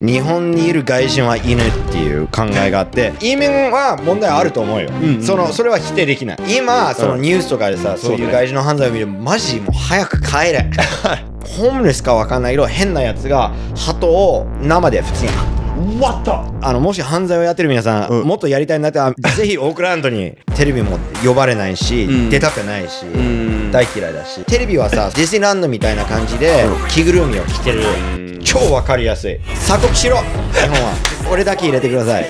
日本にいる外人は犬っていう考えがあって、移民は問題あると思うよ。うんその、それは否定できない。今、そのニュースとかでさ、うん、そういう外人の犯罪を見る、マジもう早く帰れ。ホームレスかわかんないけど、変なやつが、鳩を生で普通に。What the? あの、もし犯罪をやってる皆さん、うん、もっとやりたいなって、ぜひオークランドにテレビも呼ばれないし、出たくないし。大嫌いだし、テレビはさディズニーランドみたいな感じで着ぐるみを着てる超わかりやすい鎖国しろ日本は俺だけ入れてください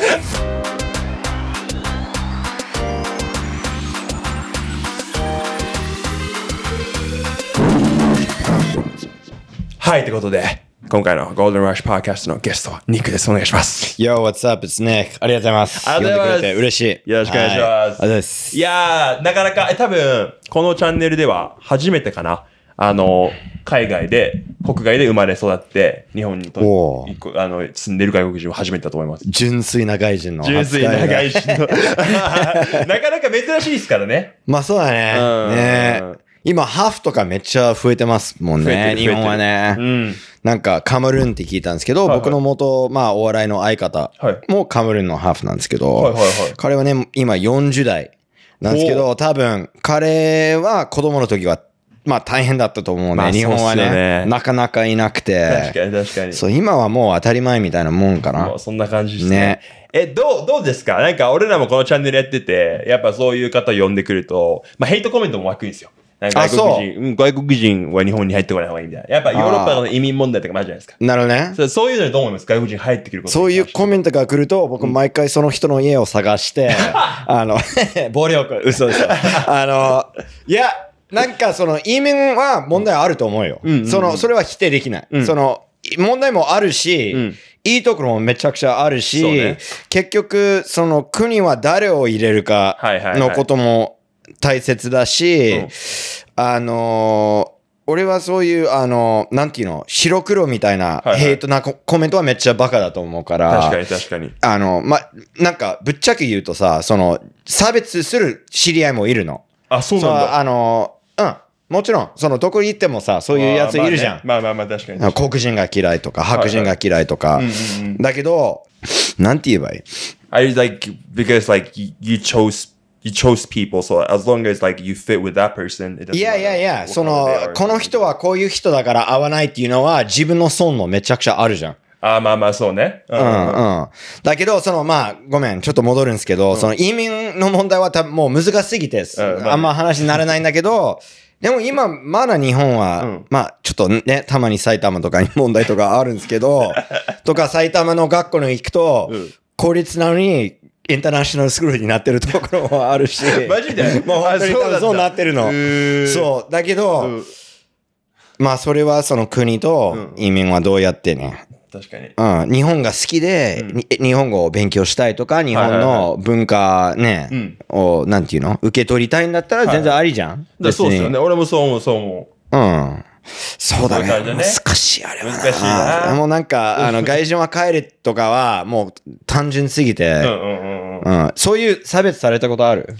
はいってことで今回のゴールデンラッシュパーキャストのゲストはニックです。お願いします。Yo, what's up? It's Nick. ありがとうございます。ありがとうございます。嬉しい。よろしくお願いします。はい、ありす。いやー、なかなか、え多分、このチャンネルでは初めてかな。あの、海外で、国外で生まれ育って、日本にとあの住んでる外国人は初めてだと思います。純粋な外人の。純粋な外人の。なかなか珍しいですからね。まあそうだね。ね今、ハーフとかめっちゃ増えてますもんね、日本はね、うん。なんか、カムルーンって聞いたんですけど、はいはい、僕の元、まあ、お笑いの相方もカムルーンのハーフなんですけど、はいはいはいはい、彼はね、今40代なんですけど、多分、彼は子供の時はまあ大変だったと思うね。まあ、日本はね、ね、なかなかいなくて。確かに確かに。そう、今はもう当たり前みたいなもんかな。そんな感じですね。ねえ、どう、どうですかなんか俺らもこのチャンネルやってて、やっぱそういう方呼んでくると、まあヘイトコメントも湧くんですよ。外国人、うん、外国人は日本に入ってこない方がいいみたいな。やっぱヨーロッパの移民問題とかもあるじゃないですか。なるほどねそう。いうのにどう思います外国人入ってくること。そういうコメントが来ると、僕毎回その人の家を探して、あの、暴力。嘘でしょ。あの、いや、なんかその移民は問題あると思うよ。うん、その、それは否定できない。うん、その、問題もあるし、うん、いいところもめちゃくちゃあるし、ね、結局、その国は誰を入れるかのことも、はいはいはい大切だし、うん、あのー、俺はそういう、あのなんていうの、白黒みたいな、はいはい、ヘイトなコメントはめっちゃバカだと思うから。確かに確かに。あの、ま、なんか、ぶっちゃけ言うとさ、その、差別する知り合いもいるの。あ、そうなんだ。あのうん。もちろん、その、どこに行ってもさ、そういうやついるじゃん。まあ、ね、まあまあ確かに黒人が嫌いとか、白人が嫌いとか。だけど、なんて言えばいい ?I like, because like, you chose you chose people. So as long as like you fit with that person, it doesn't いやいやいや、その、この人はこういう人だから合わないっていうのは自分の損のめちゃくちゃあるじゃん。ああ、まあまあ、そうね。うん、うん、うん。だけど、その、まあ、ごめん、ちょっと戻るんですけど、うん、その移民の問題は多分もう難しすぎて、うんあ、んま話にならないんだけど、でも今、まだ日本は、うん、まあ、ちょっとね、たまに埼玉とかに問題とかあるんですけど、とか埼玉の学校に行くと、公立なのにインターナショナルスクールになってるところもあるし。マジでもう本当に多分そうなってるの。そう。だけど、うん、まあそれはその国と移民はどうやってね、確かに。うん。日本が好きで、うん、日本語を勉強したいとか、日本の文化ね、うんを、なんていうの受け取りたいんだったら全然ありじゃん。はい、そうですよね。俺もそう思う、そう思う。うん。そうだね。ね難しい、あれは。難しいな。もうなんか、あの、外人は帰れとかは、もう単純すぎて。うんうんうんうん。そういう差別されたことある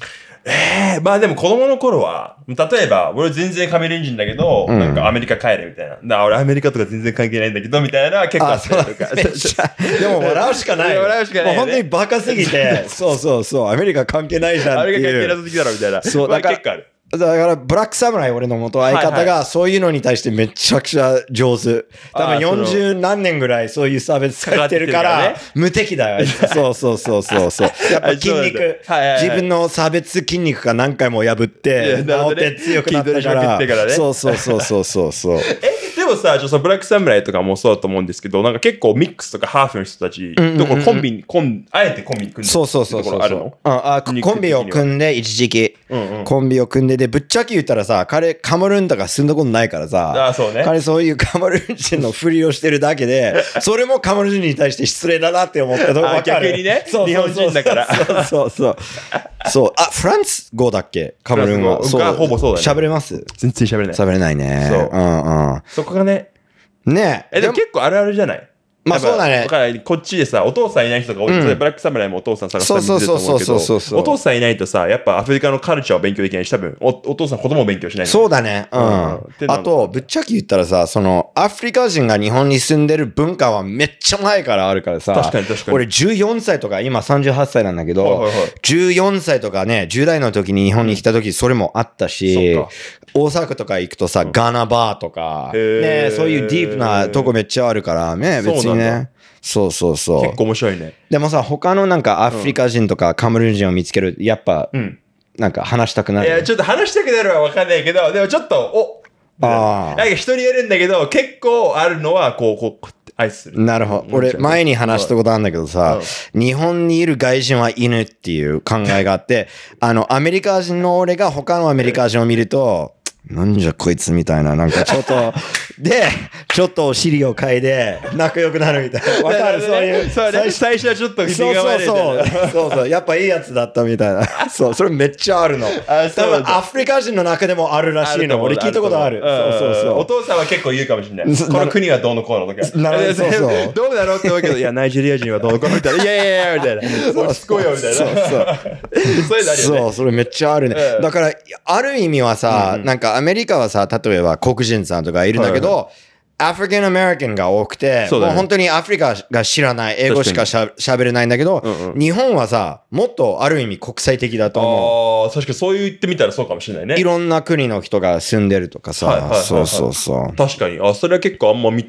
ええー、まあでも子供の頃は、例えば、俺全然カメルン人だけど、うん、なんかアメリカ帰れみたいな。な俺アメリカとか全然関係ないんだけど、みたいな結構あったりとか。でも笑うしかない。笑うしかない、ね、もう本当にバカすぎて、そうそうそう、アメリカ関係ないじゃんっていう。アメリカ関係ない時だろみたいな。そう、だから、まあ、結構ある。だからブラックサムライ俺の元相方がそういうのに対してめちゃくちゃ上手多分40何年ぐらいそういう差別されてるから無敵だよ そうそうそうそうそう やっぱ筋肉自分の差別筋肉が何回も破って治って強くなったからそうそうそうそうそうそう もさ、ちょっとブラックサムライとかもそうだと思うんですけど、なんか結構ミックスとかハーフの人たち、どこコンビ、コン、あえてコンビ組んでそうそうそう。あるのあコンビを組んで、一時期、コンビを組んで、で、ぶっちゃけ言ったらさ、彼、カムルンとか住んだことないからさ、あそうね、彼そういうカムルン人のふりをしてるだけで、それもカムルン人に対して失礼だなって思ったとこわか逆にね、日本人だから。そうそうそう。あ、フランス語だっけカムルン語。そう。ほぼそうだね。喋れます全然喋れない。喋れないね。そう。うんうん。そこかね。ねえ。え、でも結構あるあるじゃないまあそうだね。だから、こっちでさ、お父さんいない人が多い。うん、ブラックサムライもお父さん探してると思うけど、お父さんいないとさ、やっぱアフリカのカルチャーを勉強できないし、多分お、お父さん子供を勉強しない。そうだね。うん。うん、あと、ぶっちゃけ言ったらさ、その、アフリカ人が日本に住んでる文化はめっちゃ前からあるからさ、確かに確かに。俺14歳とか、今38歳なんだけど、はいはいはい、14歳とかね、10代の時に日本に来た時、それもあったし、大阪とか行くとさ、ガナバーとか、ね、そういうディープなとこめっちゃあるからね、別にね。そうそうそう。結構面白いね。でもさ、他のなんかアフリカ人とかカムルーン人を見つける、やっぱ、うん、なんか話したくなる、ね、いや、ちょっと話したくなるはわかんないけど、でもちょっと、おあなんか人にえるんだけど、結構あるのは、こう、こう、愛する。なるほど。俺、前に話したことあるんだけどさ、日本にいる外人は犬っていう考えがあって、あの、アメリカ人の俺が他のアメリカ人を見ると、なんじゃこいつみたいな、なんかちょっと で、ちょっとお尻を嗅いで、仲良くなるみたいな。わかる、そういう。そう最初はちょっと気が悪いそうそうそう。そうやっぱいいやつだったみたいな。そう、それめっちゃあるの。あ多分アフリカ人の中でもあるらしいの。俺聞いたことある。そうそうそう。お父さんは結構言うかもしれない。この国はどうのこうのとか。なるほど。どうだろうって言うけど、いや、ナイジェリア人はどうのこうのみたいな。いやいやいや、みたいな。落ち着こうよ、みたいな。そうそう。そう、それめっちゃあるね。だから、ある意味はさ、なんかアメリカはさ、例えば黒人さんとかいるんだけど、ど、アフリカン・アメリカンが多くて、ね、もう本当にアフリカが知らない、英語しかしゃべれないんだけど、うんうん、日本はさ、もっとある意味国際的だと思う。ああ、確かにそう言ってみたらそうかもしれないね。いろんな国の人が住んでるとかさ、そうそうそう。確かに。あ、それは結構あんま考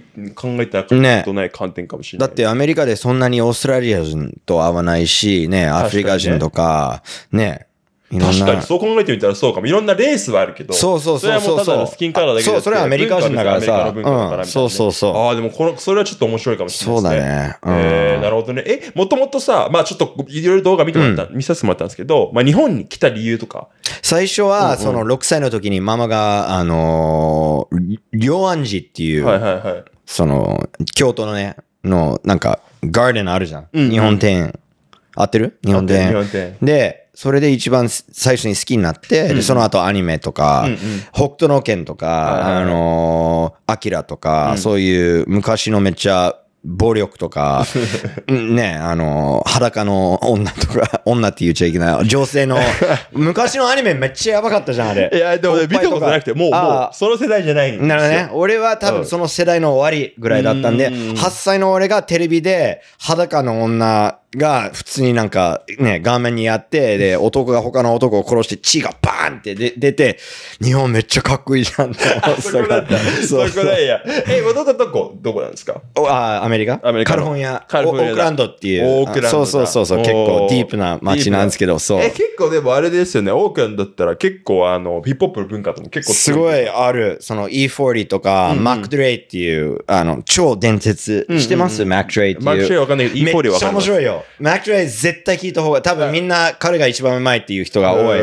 えてなくてことない観点かもしれない、ね、だってアメリカでそんなにオーストラリア人と会わないし、ね、アフリカ人とか、ね、ね確かに、そう考えてみたらそうかも。いろんなレースはあるけど。そうそうそうそう。それはもうただのスキンカラーだけそう、それはアメリカ人だからさ。うん、そうそうそう。ああ、でもこの、それはちょっと面白いかもしれないですね。そうだね。えー、なるほどね。え、もともとさ、まあちょっといろいろ動画見てもらった、見させてもらったんですけど、まあ日本に来た理由とか。最初は、その6歳の時にママが、あのー、両安寺っていう、はいはいはい。その、京都のね、の、なんか、ガーデンあるじゃん。日本庭園。合ってる日本庭園。で、それで一番最初に好きになって、うん、その後アニメとか、うんうん、北斗の拳とか、あのー、アキラとか、うん、そういう昔のめっちゃ暴力とか、ね、あの、裸の女とか、女って言っちゃいけない、女性の、昔のアニメめっちゃやばかったじゃん、あれ。いや、でもね、見たことなくて、もう、もう、その世代じゃないなるほどね。俺は多分その世代の終わりぐらいだったんで、8歳の俺がテレビで裸の女、が普通になんかね、顔面にやって、で、男が他の男を殺して血がバーンってで出て、日本めっちゃかっこいいじゃんって思ってたそこだった。そうそこだや。え、元々どこ、どこなんですかあ、アメリカアメリカ。カルフォンヤ。カルフォンヤ。オークランドっていう。オークランド。そうそうそう。結構ディープな街なんですけど、そう。え、結構でもあれですよね。オークランドだったら結構あの、ヒップホップの文化とも結構すごいある。その E40 とか、うんうマック・ドレイっていう、あの、超伝説。してます、うんうん、マック・ドレイっていう。マック・ドレイわかんないけど、E40 わかんない。めっちゃ面白いよ。マック・レイ絶対聞いた方が、多分みんな彼が一番うまいっていう人が多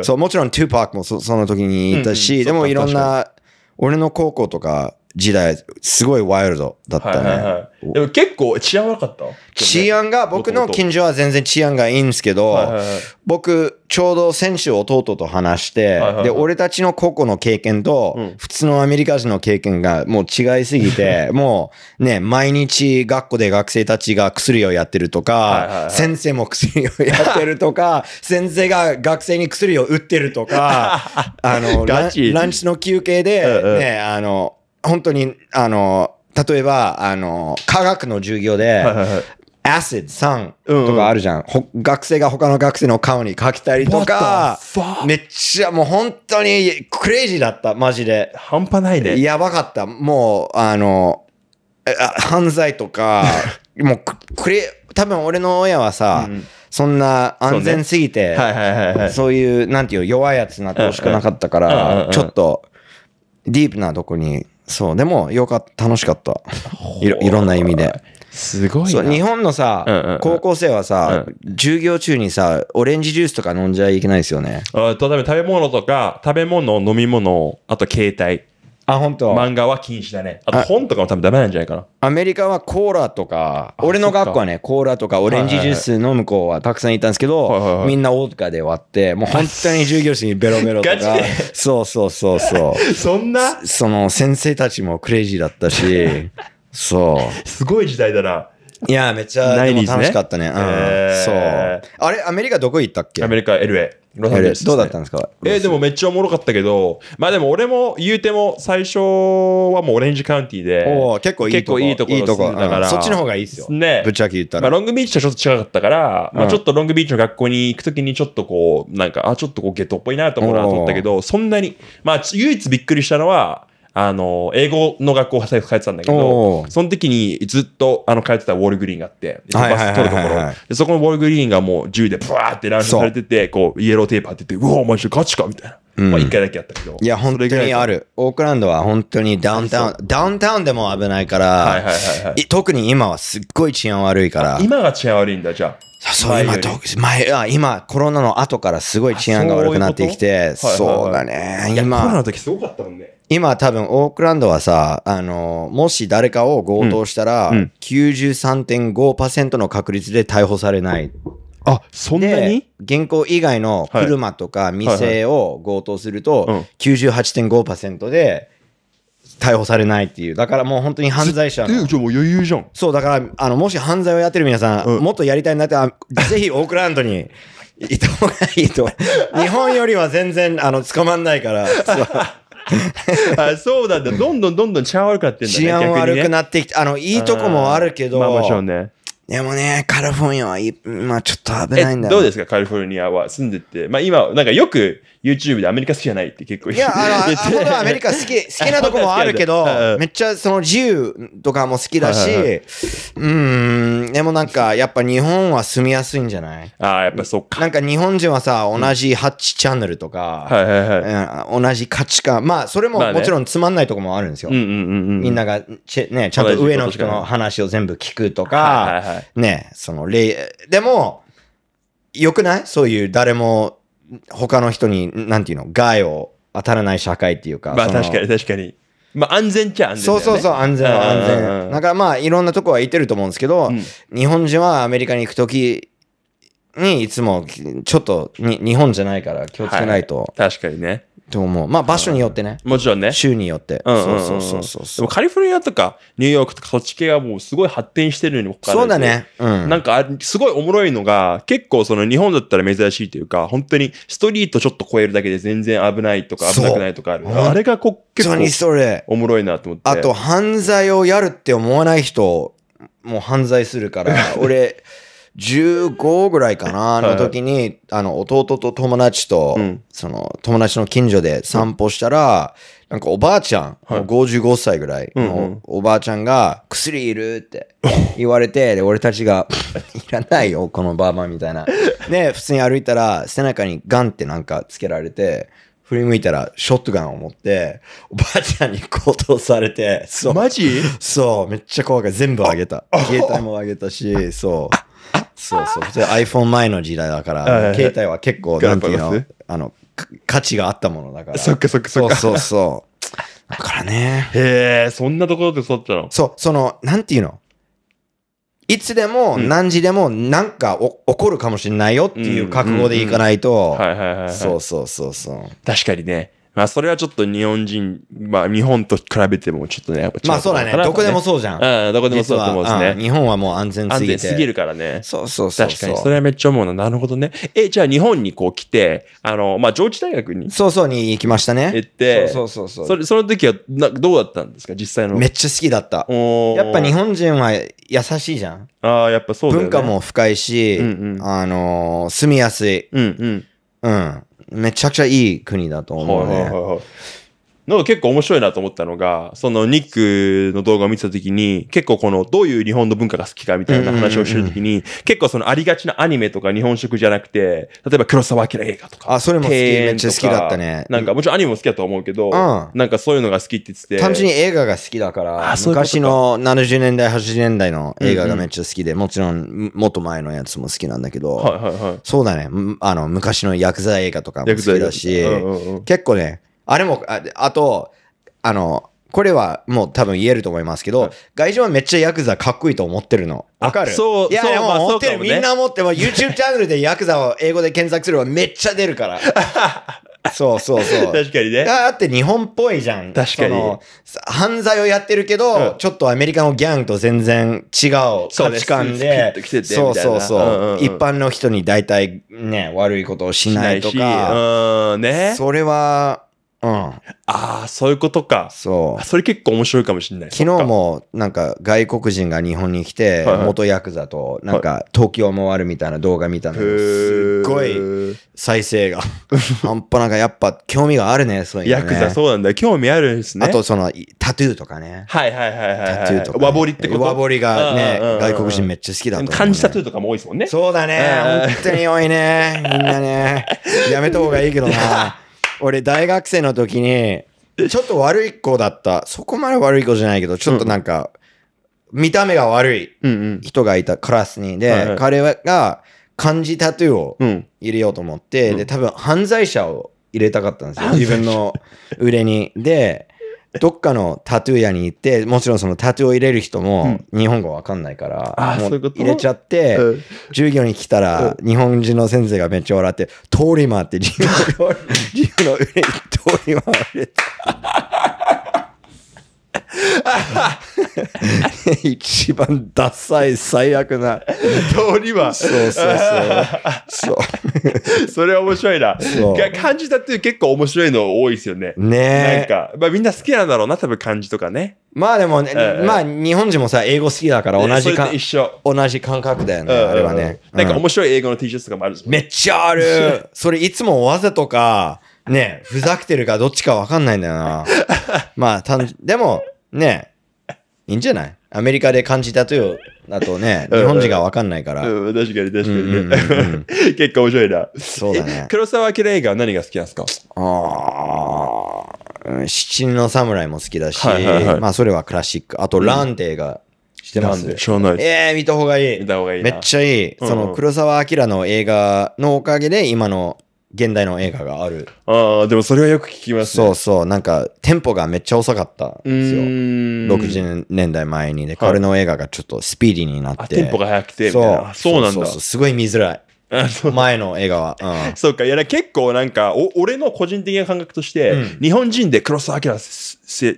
い。そう、もちろんトゥーパックもその時にいたし、でもいろんな、俺の高校とか、時代、すごいワイルドだったね。はいはいはい、でも結構治安悪かった治安が、僕の近所は全然治安がいいんですけど、はいはいはい、僕、ちょうど選手弟と話して、はいはいはい、で、俺たちの高校の経験と、普通のアメリカ人の経験がもう違いすぎて、もうね、毎日学校で学生たちが薬をやってるとか、はいはいはい、先生も薬をやってるとか、先生が学生に薬を売ってるとか、あのラ、ンチの休憩で、ね、あの、本当に、あの、例えば、あの、科学の授業で、アシッド、酸とかあるじゃんうんうん、学生が他の学生の顔に書きたりとか、めっちゃもう本当にクレイジーだった、マジで。半端ないね。やばかった。もう、あの、犯罪とか、もうクレ、多分俺の親はさ、うん、そんな安全すぎて、そういう、なんていう、弱いやつになってほしくなかったから、ちょっと、ディープなとこにそう、でも、よかった、楽しかった。いろ、いろんな意味で。すごい日本のさ、うんうんうん、高校生はさ、うん、授業中にさ、オレンジジュースとか飲んじゃいけないですよね。あ例えば食べ物とか、食べ物、飲み物、あと携帯。あ、本当。漫画は禁止だね。あと本とかも多分ダメなんじゃないかな。アメリカはコーラとか、俺の学校はね、コーラとかオレンジジュース飲む子はたくさんいたんですけど、みんなオーカで割って、もう本当に従業員にベロベロとか。そうそうそうそう。そんなその先生たちもクレイジーだったし、そう。すごい時代だな。いや、めっちゃ、楽しかったね。うん、そう。あれ、アメリカどこ行ったっけアメリカ、LA。ロサンゼルス、どうだったんですかえー、でもめっちゃおもろかったけど、まあでも俺も言うても最初はもうオレンジカウンティーで、お結構いいとこ、いいとこ、いいとこ、だから、そっちの方がいいですよ。ね。ぶっちゃけ言ったら。まあロングビーチとちょっと近かったから、まあちょっとロングビーチの学校に行くときにちょっとこう、なんか、あ、ちょっとこうゲットっぽいなと思うなと思ったけど、そんなに、まあ唯一びっくりしたのは、あの、英語の学校を通ってたんだけど、その時にずっとあの通ってたウォールグリーンがあって、バス取るところ。そこのウォールグリーンがもう銃でブワーって乱射されてて、こう、イエローテープ貼ってて、うわ、お前ガチかみたいな。まあ1回だけあったけど。いや、本当にある。オークランドは本当にダウンタウン、ダウンタウンでも危ないから、特に今はすっごい治安悪いから。今が治安悪いんだ、じゃあ。そう、今、前あ、今、コロナの後からすごい治安が悪くなってきて、そうだね。今。コロナの時すごかったもんね。今多分オークランドはさ、あの、もし誰かを強盗したら、うんうん、93.5%の確率で逮捕されない。あ、そんなに現行以外の車とか店を強盗すると、98.5%で逮捕されないっていう。だからもう本当に犯罪者の。もう余裕じゃん。そう、だから、あの、もし犯罪をやってる皆さん、うん、もっとやりたいんだったら、ぜひオークランドにいた方がいいと。日本よりは全然、あの、捕まんないから。あそうなんだ。どんどんどんどん治安悪くなってんだね。治安悪くなってきて、あの、いいとこもあるけど、まあ場所ね。でもね、カリフォルニアは、まあちょっと危ないんだどうですか、カリフォルニアは住んでて。まあ今、なんかよく YouTube でアメリカ好きじゃないって結構いや、あの、本当はアメリカ好き、好きなとこもあるけど、めっちゃその自由とかも好きだし、うん、でもなんかやっぱ日本は住みやすいんじゃないああ、やっぱそっか。なんか日本人はさ、同じ8チャンネルとか、はいはいはい、同じ価値観。まあそれももちろんつまんないとこもあるんですよ。みんながち、ね、ちゃんと上の人の話を全部聞くとか、はいはいはいね、その、でも、良くないそういう誰も他の人に、なんていうの、害を当たらない社会っていうか。まあ確かに確かに。まあ安全っちゃ安全、ね、そうそうそう、安全は安全。なんかまあいろんなとこは行ってると思うんですけど、うん、日本人はアメリカに行く時にいつもちょっとに日本じゃないから気をつけないと。はい、確かにね。と思う。まあ場所によってね。もちろんね。州によって。うんうそうそうそうそう。でもカリフォルニアとかニューヨークとかそっち系はもうすごい発展してるのにもかかわらず。そうだね。うん。なんかすごいおもろいのが、結構その日本だったら珍しいというか、本当にストリートちょっと超えるだけで全然危ないとか危なくないとかある。あれがこ結構おもろいなと思って。あと犯罪をやるって思わない人もう犯罪するから、俺、15ぐらいかなの時に、はい、あの、弟と友達と、うん、その、友達の近所で散歩したら、うん、なんかおばあちゃん、はい、55歳ぐらいのおばあちゃんが、薬いるって言われて、で、俺たちが、いらないよ、このばあばみたいな。で、普通に歩いたら、背中にガンってなんかつけられて、振り向いたらショットガンを持って、おばあちゃんに強盗されて、そう。マジそう、めっちゃ怖かった。全部あげた。携帯もあげたし、そう。そうそう。それ iPhone 前の時代だから、携帯は結構、なんていうの、あの、価値があったものだから。そっかそっかそっか。そうそうそう。だからね。へえ、そんなところで育ったのそう、その、なんていうのいつでも何時でもなんか起こるかもしれないよっていう覚悟でいかないと。ははいいそうそうそうそう。確かにね。まあそれはちょっと日本人、まあ日本と比べてもちょっとね、やっぱ違う、まあそうだね。どこでもそうじゃん。うん、どこでもそうだと思うんですね。日本はもう安全すぎて。安全すぎるからね。そうそうそう確かに。それはめっちゃ思うな。なるほどね。え、じゃあ日本にこう来て、あの、まあ上智大学に。そうそうに行きましたね。行って。そうそうそうそれ、その時はな、どうだったんですか実際の。めっちゃ好きだった。おやっぱ日本人は優しいじゃん。ああ、やっぱそうだよね。文化も深いし、うんうん、あのー、住みやすい。うんうん。うん。めちゃくちゃいい国だと思うね。んか結構面白いなと思ったのが、そのニックの動画を見てた時に、結構このどういう日本の文化が好きかみたいな話をしてる時に、結構そのありがちなアニメとか日本食じゃなくて、例えば黒沢明映画とか。あ、それも好き。めっちゃ好きだったね。なんかもちろんアニメも好きだと思うけど、うん、なんかそういうのが好きって言ってて。単純に映画が好きだから、うう昔の70年代、80年代の映画がめっちゃ好きで、うんうん、もちろんもっと前のやつも好きなんだけど、はいはいはい、そうだね。あの、昔の薬剤映画とかも好きだし、うんうんうん、結構ね、あれも、ああと、あの、これはもう多分言えると思いますけど、外人はめっちゃヤクザかっこいいと思ってるの。わかるそう、いや、でも思ってる、みんな思っても、YouTube チャンネルでヤクザを英語で検索すればめっちゃ出るから。そうそうそう。確かにね。だって日本っぽいじゃん。確かに。犯罪をやってるけど、ちょっとアメリカのギャングと全然違う価値観で、そうそうそう、一般の人に大体ね、悪いことをしないとか、うん、ね。それは、うん。ああ、そういうことか。そう。それ結構面白いかもしれない。昨日も、なんか外国人が日本に来て、元ヤクザと、なんか東京もあるみたいな動画見たの。すっごい再生が。半端なんかやっぱ興味があるね、そういう、ね、ヤクザそうなんだ。興味あるんですね。あとその、タトゥーとかね。はいはいはいはい、はい、タトゥーとか、ね、和彫りってこと和彫りがね、外国人めっちゃ好きだと、ね、漢字タトゥーとかも多いですもんね。そうだね。本当に多いね。みんなね。やめた方がいいけどな。俺大学生の時に、ちょっと悪い子だった。そこまで悪い子じゃないけど、ちょっとなんか、見た目が悪い人がいた、クラスに。で、は彼が漢字タトゥーを入れようと思って、で、多分犯罪者を入れたかったんですよ。自分の腕に。で、どっかのタトゥー屋に行って、もちろんそのタトゥーを入れる人も日本語わかんないから、入れちゃって、授業に来たら日本人の先生がめっちゃ笑って、通り回って、自由の上に通り回れて。一番ダサい最悪な通りはそうそうそうそう それは面白いな感じたって結構面白いの多いですよねねなんか、まあ、みんな好きなんだろうな多分漢字とかねまあでもね、うん、まあ日本人もさ、英語好きだから同じか、一緒同じ感覚だよね、うんうん、あれはね、なんか面白い英語の T シャツとかもある、ね、めっちゃあるそれいつもわざとか、ね、ふざけてるかどっちかわかんないんだよな。まあ、たん、でも、ね、いいんじゃないアメリカで感じたとよ、だとね、日本人がわかんないから。確かに確かに、うんうんうん、結構面白いな。そうだね。黒沢明映画は何が好きなんですかああ、七人の侍も好きだし、はいはいはい、まあそれはクラシック。あと、ランデーが、知してます知ないです。ええー、見た方がいい。見た方がいい。めっちゃいい。その黒沢明の映画のおかげで今の現代の映画がある。ああ、でもそれはよく聞きますね。そうそう、なんかテンポがめっちゃ遅かったんですよ。60年代前にで、彼の映画がちょっとスピーディーになって。テンポが速くてそうそうなんだそうそう。すごい見づらい。前の映画は。うん、そうか。いや、結構なんか、お俺の個人的な感覚として、うん、日本人で黒澤明すす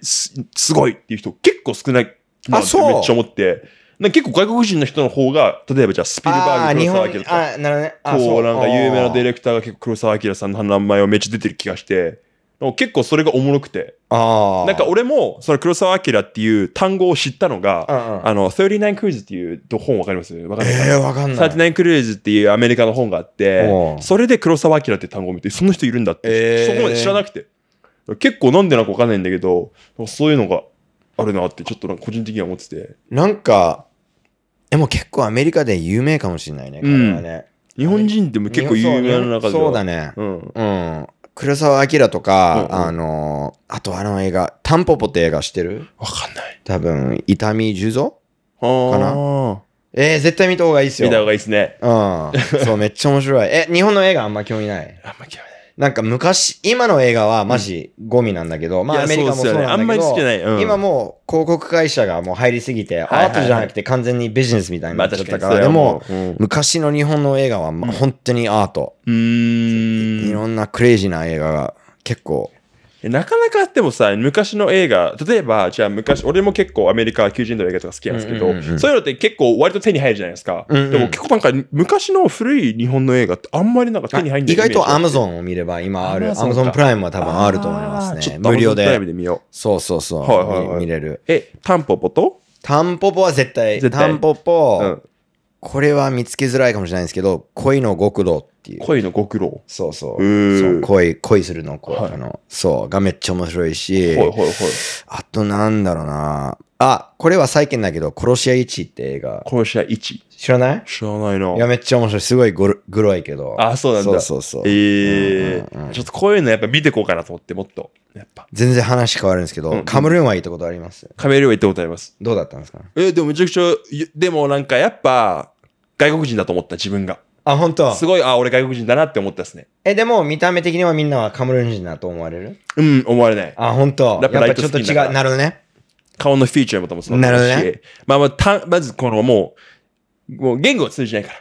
すごいっていう人結構少ないあ、ってめっちゃ思って。結構外国人の人の方が、例えばじゃあスピルバーグ、黒明とか、あなるね、こうなんか有名なディレクターが結構黒澤明さんの名前をめっちゃ出てる気がして、結構それがおもろくて。なんか俺も、その黒沢明っていう単語を知ったのが、ああの、39クルーズっていう本わかりますわかんない。えー、わかんない。39クルーズっていうアメリカの本があって、それで黒沢明って単語を見て、その人いるんだって、えー、そこまで知らなくて。結構なんでなんかわかんないんだけど、そういうのがあるなって、ちょっと個人的には思ってて。なんか、え、もう結構アメリカで有名かもしれないね、彼はね。日本人でも結構有名な中でそうだね。うん。うん黒澤明とか、うんうん、あの、あとあの映画、タンポポって映画知ってるわかんない。多分、痛み十三かなえー、絶対見た方がいいっすよ。見た方がいいっすね。うん。そう、めっちゃ面白い。え、日本の映画あんま興味ないあんま興味ない。なんか昔、今の映画はマジゴミなんだけど、まあアメリカもそうなんだけど、あんまり好きじゃない。今もう広告会社がもう入りすぎて、アートじゃなくて完全にビジネスみたいになっちゃったから、でも、昔の日本の映画は本当にアート。いろんなクレイジーな映画が結構。なかなかあってもさ、昔の映画、例えば、じゃあ昔、俺も結構アメリカ90ド映画とか好きなんですけど、そういうのって結構割と手に入るじゃないですか。うんうん、でも結構なんか昔の古い日本の映画ってあんまりなんか手に入んない。意外とアマゾンを見れば今ある。アマゾンプライムは多分あると思いますね。無料で。プライムで見よう。そうそうそう。はいはいはい、見れる。え、タンポポとタンポポは絶対。絶対タンポポ、うん、これは見つけづらいかもしれないんですけど、恋の極道っていう。恋のご苦労。そうそう。そう恋、恋するの、こう、はい、あの、そう、がめっちゃ面白いし、いいい。あとなんだろうなあ、これは最近だけど、殺し屋一って映画。殺し屋一知らない知らないの。いや、めっちゃ面白い。すごいグロいけど。あ、そうなんだ。そうそうそう。ええーうんうん、ちょっとこういうのやっぱ見てこうかなと思って、もっと。やっぱ。全然話変わるんですけど、うん、カメルーンは行ったことありますカメルーンは行ったことあります。どうだったんですかえでもめちゃくちゃ、でもなんかやっぱ、外国人だと思った、自分が。あ、本当。すごい、あ、俺外国人だなって思ったですね。え、でも見た目的にはみんなはカムルン人だと思われるうん、思われない。あ、本当。やっぱちょっと違う。なるほどね。顔のフィーチャーも多分そうなるほどね、まあまあた、まずこのもう、もう言語を通じないから。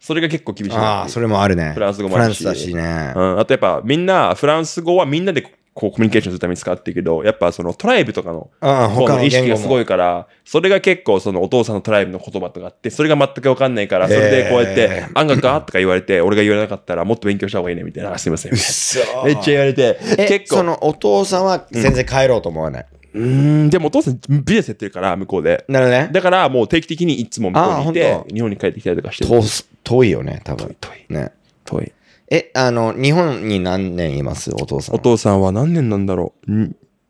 それが結構厳しい。ああ、それもあるね。フランス語もあるし。フランスだしね。うん。あとやっぱみんな、フランス語はみんなでこう、コミュニケーションするために使ってるけど、やっぱそのトライブとかの、他の意識がすごいから、それが結構そのお父さんのトライブの言葉とかあって、それが全くわかんないから、それでこうやって、あんがかとか言われて、俺が言わなかったらもっと勉強した方がいいねみたいな、すいません。めっちゃ言われて、結構。そのお父さんは全然帰ろうと思わない。うん、でもお父さんビジネスやってるから、向こうで。なるね。だからもう定期的にいつも向こうにいて、日本に帰ってきたりとかしてる。遠いよね、多分。遠い。ね。遠い。え、あの、日本に何年いますお父さん。お父さんは何年なんだろう。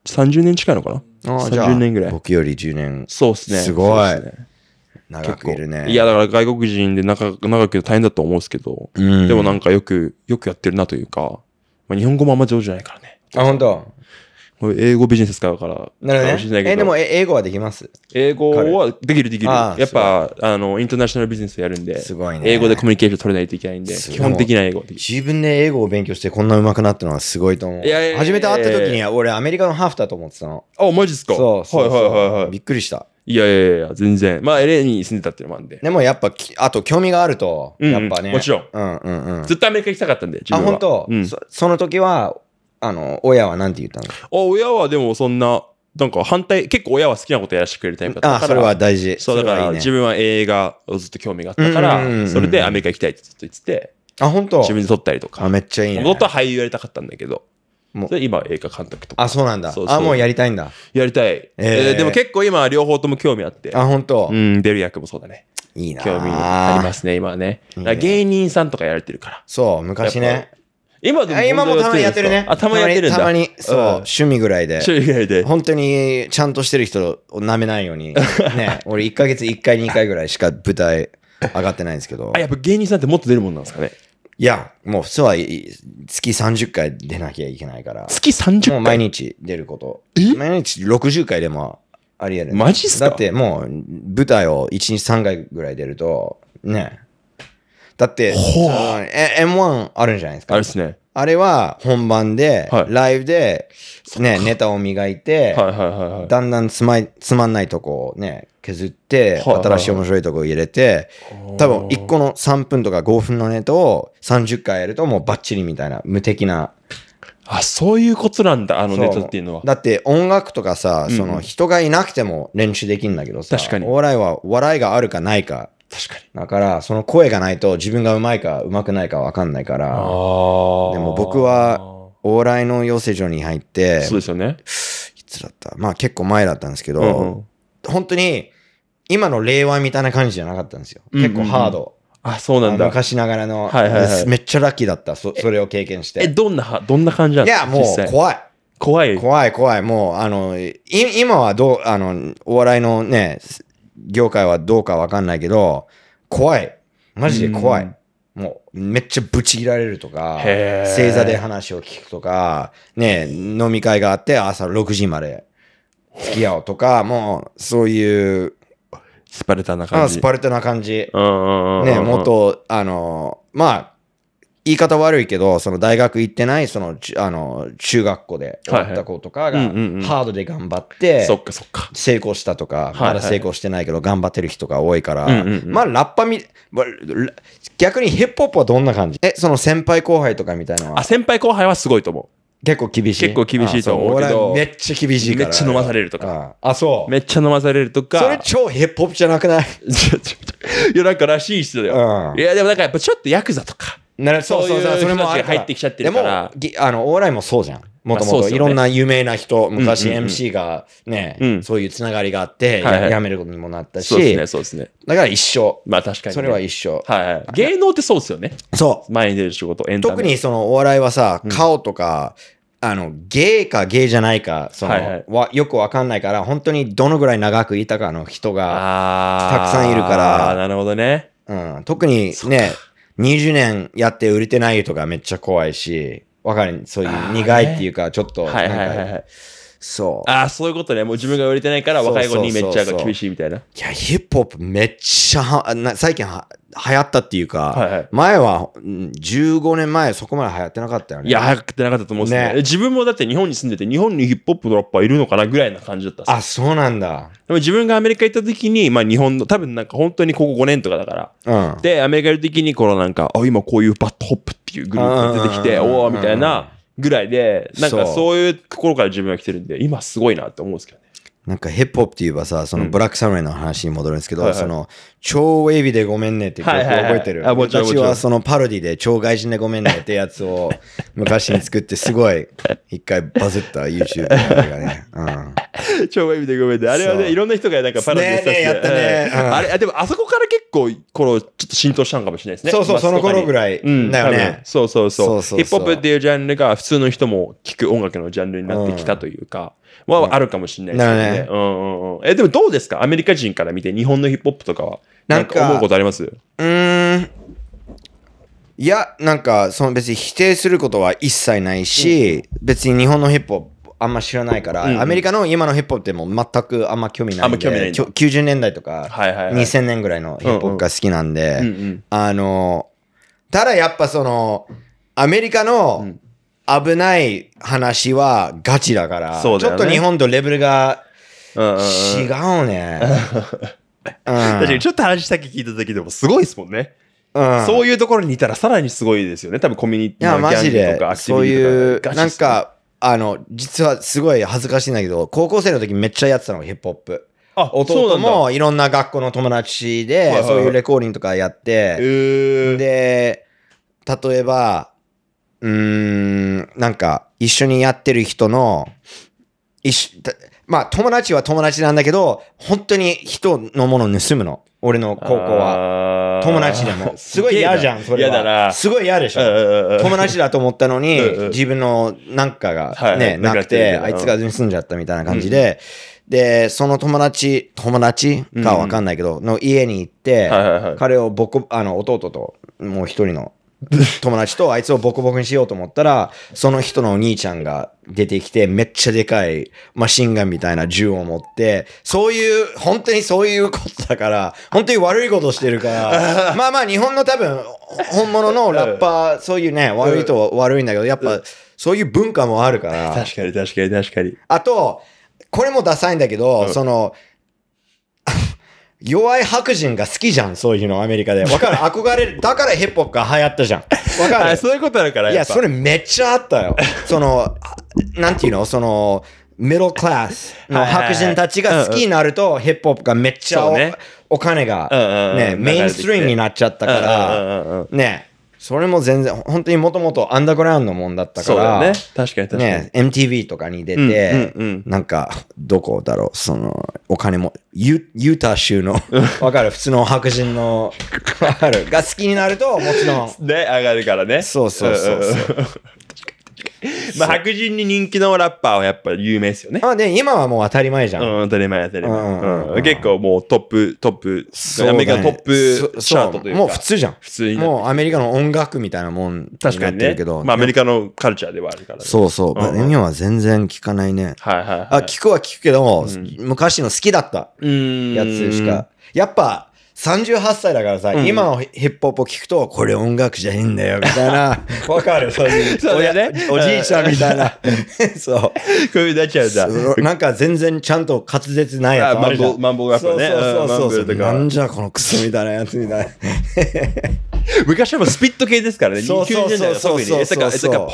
30年近いのかなあ ?30 年ぐらい。僕より10年。そうっすね。すごい。ね、長くいるね。いや、だから外国人で長長く大変だと思うんですけど、うん、でもなんかよく、よくやってるなというか、まあ、日本語もあんま上手じゃないからね。あ、本当。英語ビジネス使うから。なるほどね。どえでも英語はできます英語はできるできる。やっぱ、あの、インターナショナルビジネスやるんで、すごいね。英語でコミュニケーション取れないといけないんで、基本的な英語自分で英語を勉強してこんな上手くなったのはすごいと思う。いやいや初めて会った時に、俺アメリカのハーフだと思ってたの。あ、マジっすかそうそう。はいはいはいはい。びっくりした。いやいやいや、全然。まあ、LA に住んでたっていうのもあるんで。でもやっぱ、あと興味があると、やっぱね。もちろん。うんうんうん。ずっとアメリカ行きたかったんで、自分は。あ、本当、うん、その時は、あの、親は何て言ったのあ、親はでもそんな、なんか反対、結構親は好きなことやらせてくれるタイプだったから。あ、それは大事。そう、だから、自分は映画をずっと興味があったから、それでアメリカ行きたいってずっと言ってて。あ、本当自分で撮ったりとか。あ、めっちゃいいね。元は俳優やりたかったんだけど。もう今映画監督とか。あ、そうなんだ。そうそうあ、もうやりたいんだ。やりたい。えー、でも結構今両方とも興味あって。あ、本当。うん、出る役もそうだね。いいな。興味ありますね、今はね。芸人さんとかやられてるから。そう、昔ね。今でも今もたまにやってるね。たまにやってるんだ。たまに、そう、趣味ぐらいで。趣味ぐらいで。本当に、ちゃんとしてる人を舐めないように。ね、俺1ヶ月1回2回ぐらいしか舞台上がってないんですけど。あ、やっぱ芸人さんってもっと出るもんなんですかね。いや、もう普通は月30回出なきゃいけないから。月 30? 回もう毎日出ること。毎日60回でもありえる、ね。マジっすかだってもう舞台を1日3回ぐらい出ると、ね、だって、M1 あるんじゃないですか。あれですね。あれは本番で、ライブで、ね、ネタを磨いて、はははいいいだんだんつまいつまんないとこをね、削って、新しい面白いとこを入れて、多分1個の3分とか5分のネタを30回やるともうバッチリみたいな、無敵な。あ、そういうことなんだ、あのネタっていうのは。だって音楽とかさ、その人がいなくても練習できるんだけどさ、確かに。お笑いは笑いがあるかないか確かに。だから、その声がないと自分がうまいかうまくないかわかんないから。でも僕は、往来の養成所に入って、そうですよね。いつだったまあ結構前だったんですけど、うんうん、本当に、今の令和みたいな感じじゃなかったんですよ。結構ハード。うんうんあ、そうなんだ。昔ながらの、はいはいはい、めっちゃラッキーだった。そそれを経験して。え、どんな、どんな感じなんですかいや、もう怖い。怖い。怖い怖い。もう、あの、い今はどう、あの、お笑いのね、業界はどうかわかんないけど、怖い。マジで怖い。うんもうめっちゃブチ切られるとか、正座で話を聞くとか、ね、飲み会があって朝6時まで付き合おうとか、もうそういう。スパルタな感じ。スパルタな感じ。ね、もっとあの、まあ、言い方悪いけど、その大学行ってない、その、あの、中学校で終わった子とかが、ハードで頑張って、そっかそっか。成功したとか、まだ成功してないけど頑張ってる人が多いから、まあ、ラッパみ、逆にヒップホップはどんな感じえ、その先輩後輩とかみたいなあ、先輩後輩はすごいと思う。結構厳しい。結構厳しいと思うけど。めっちゃ厳しいから。めっちゃ飲まされるとか。あそうめっちゃ飲まされるとか。それ超ヒップホップじゃなくない いや、なんからしい人だよ。いや、でもなんかやっぱちょっとヤクザとか。なるそうそうそう、それも入ってきちゃってるから。でも、あの、オーライもそうじゃん。もともといろんな有名な人、昔 MC がね、そういうつながりがあって、やめることにもなったし。そうですね、そうですね。だから一緒。まあ確かに。それは一緒。はい。芸能ってそうですよね。そう。前に出る仕事、特にそのお笑いはさ、顔とか、あの、芸か芸じゃないか、その、はいはい、よくわかんないから、本当にどのぐらい長くいたかの人が、たくさんいるから。なるほどね。うん。特にね、20年やって売れてないとかめっちゃ怖いし、わかるそういう苦いっていうか、ちょっと、なんか、そう。ああ、そういうことね。もう自分が売れてないから若い子にめっちゃ厳しいみたいな。いや、ヒップホップめっちゃな最近は流行ったっていうか、はいはい、前は15年前そこまで流行ってなかったよね。いや、流行ってなかったと思うんですね。ね自分もだって日本に住んでて、日本にヒップホップのラッパーいるのかなぐらいな感じだったあ、そうなんだ。でも自分がアメリカ行った時に、まあ日本の、多分なんか本当にここ5年とかだから。うん、で、アメリカ行る時に、このなんか、あ、今こういうバットホップっていうグループが出てきて、おおみたいな。ぐらいで、なんかそういうところから自分が来てるんで、今すごいなって思うんですけどね。なんかヒップホップって言えばさ、そのブラックサムライの話に戻るんですけど、その、超ウェイビーでごめんねって曲を覚えてる。はいは私はそのパロディで超外人でごめんねってやつを 昔に作って、すごい、一回バズった YouTube がね。うん、超ウェイビーでごめんね。あれはね、いろんな人がなんかパロディさやったね、うん、あれ、でもあそこから結構、この、ちょっと浸透したのかもしれないですね。そうそう、その頃ぐらいだよね。うん、そうそうそう。ヒップホップっていうジャンルが普通の人も聞く音楽のジャンルになってきたというか。はあるかもしれないですね。うんうんうん。え、でもどうですかアメリカ人から見て日本のヒップホップとかは。なんか思うことありますうん。いや、なんか、その別に否定することは一切ないし、うん、別に日本のヒップホップあんま知らないから、うんアメリカの今のヒップホップでも全くあんま興味ないんで、ん90年代とか、はいはい2000年ぐらいのヒップホップが好きなんで、あの、ただやっぱその、アメリカの、うん危ない話はガチだから、ね、ちょっと日本とレベルが違うね。確かにちょっと話したっき聞いた時でもすごいですもんね。うん、そういうところにいたらさらにすごいですよね。多分コミュニティのギャンとかとか。そういう、なんか、あの、実はすごい恥ずかしいんだけど、高校生の時めっちゃやってたのがヒップホップ。あ、弟もいろんな学校の友達で、そういうレコーディングとかやって、で、例えば、うん、なんか、一緒にやってる人の、一まあ、友達は友達なんだけど、本当に人のもの盗むの。俺の高校は。友達でも。すごい嫌じゃん、それは。だすごい嫌でしょ。友達だと思ったのに、自分のなんかがね、なくて、あいつが盗んじゃったみたいな感じで、で、その友達、友達かわかんないけど、の家に行って、彼を僕、あの、弟と、もう一人の友達とあいつをボコボコにしようと思ったら、その人のお兄ちゃんが出てきて、めっちゃでかいマシンガンみたいな銃を持って、そういう、本当にそういうことだから、本当に悪いことしてるから、まあまあ日本の多分、本物のラッパー、そういうね、悪いと悪いんだけど、やっぱ、そういう文化もあるから。確かに確かに確かに。あと、これもダサいんだけど、その、弱い白人が好きじゃん、そういうの、アメリカで。わかる 憧れる。だからヒップホップが流行ったじゃん。わかるそういうことだからいや、それめっちゃあったよ。その、なんていうのその、ミドルクラスの白人たちが好きになると、ヒップホップがめっちゃお,、金が、ね、メインストリームになっちゃったから、ね、それも全然、本当にもともとアンダーグラウンドのもんだったから、ね。確かに確かに。ね、MTV とかに出て、うんうんうん、なんか、どこだろう、その、お金も、ユユータ州の、わかる、普通の白人の、わかる、が好きになると、もちろん。ね、上がるからね。そうそうそうそう。まあ白人に人気のラッパーはやっぱ有名ですよね。まあね、今はもう当たり前じゃん。うん、当たり前当たり前。結構もうトップ、トップ、ね、アメリカのトップシャートというか。もう普通じゃん。普通に。もうアメリカの音楽みたいなもん確かにね。まあアメリカのカルチャーではあるからね。そうそう。日、本、は全然聞かないね。はいはい、はい、あ、聞くは聞くけど、うん、昔の好きだったやつしか。やっぱ、38歳だからさ、うん、今のヒップホップを聞くと、これ音楽じゃいいんだよ、みたいな。わかる、そういう。そうねお。じいちゃんみたいな。そう。こういうなっちゃうんなんか全然ちゃんと滑舌ないやつあるじゃん。マンボウね。そうそうそうそう。なんじゃこのクソみたいなやつみたいな。昔はもうスピット系ですからね。そうそうそうそうそう。そうそうそう。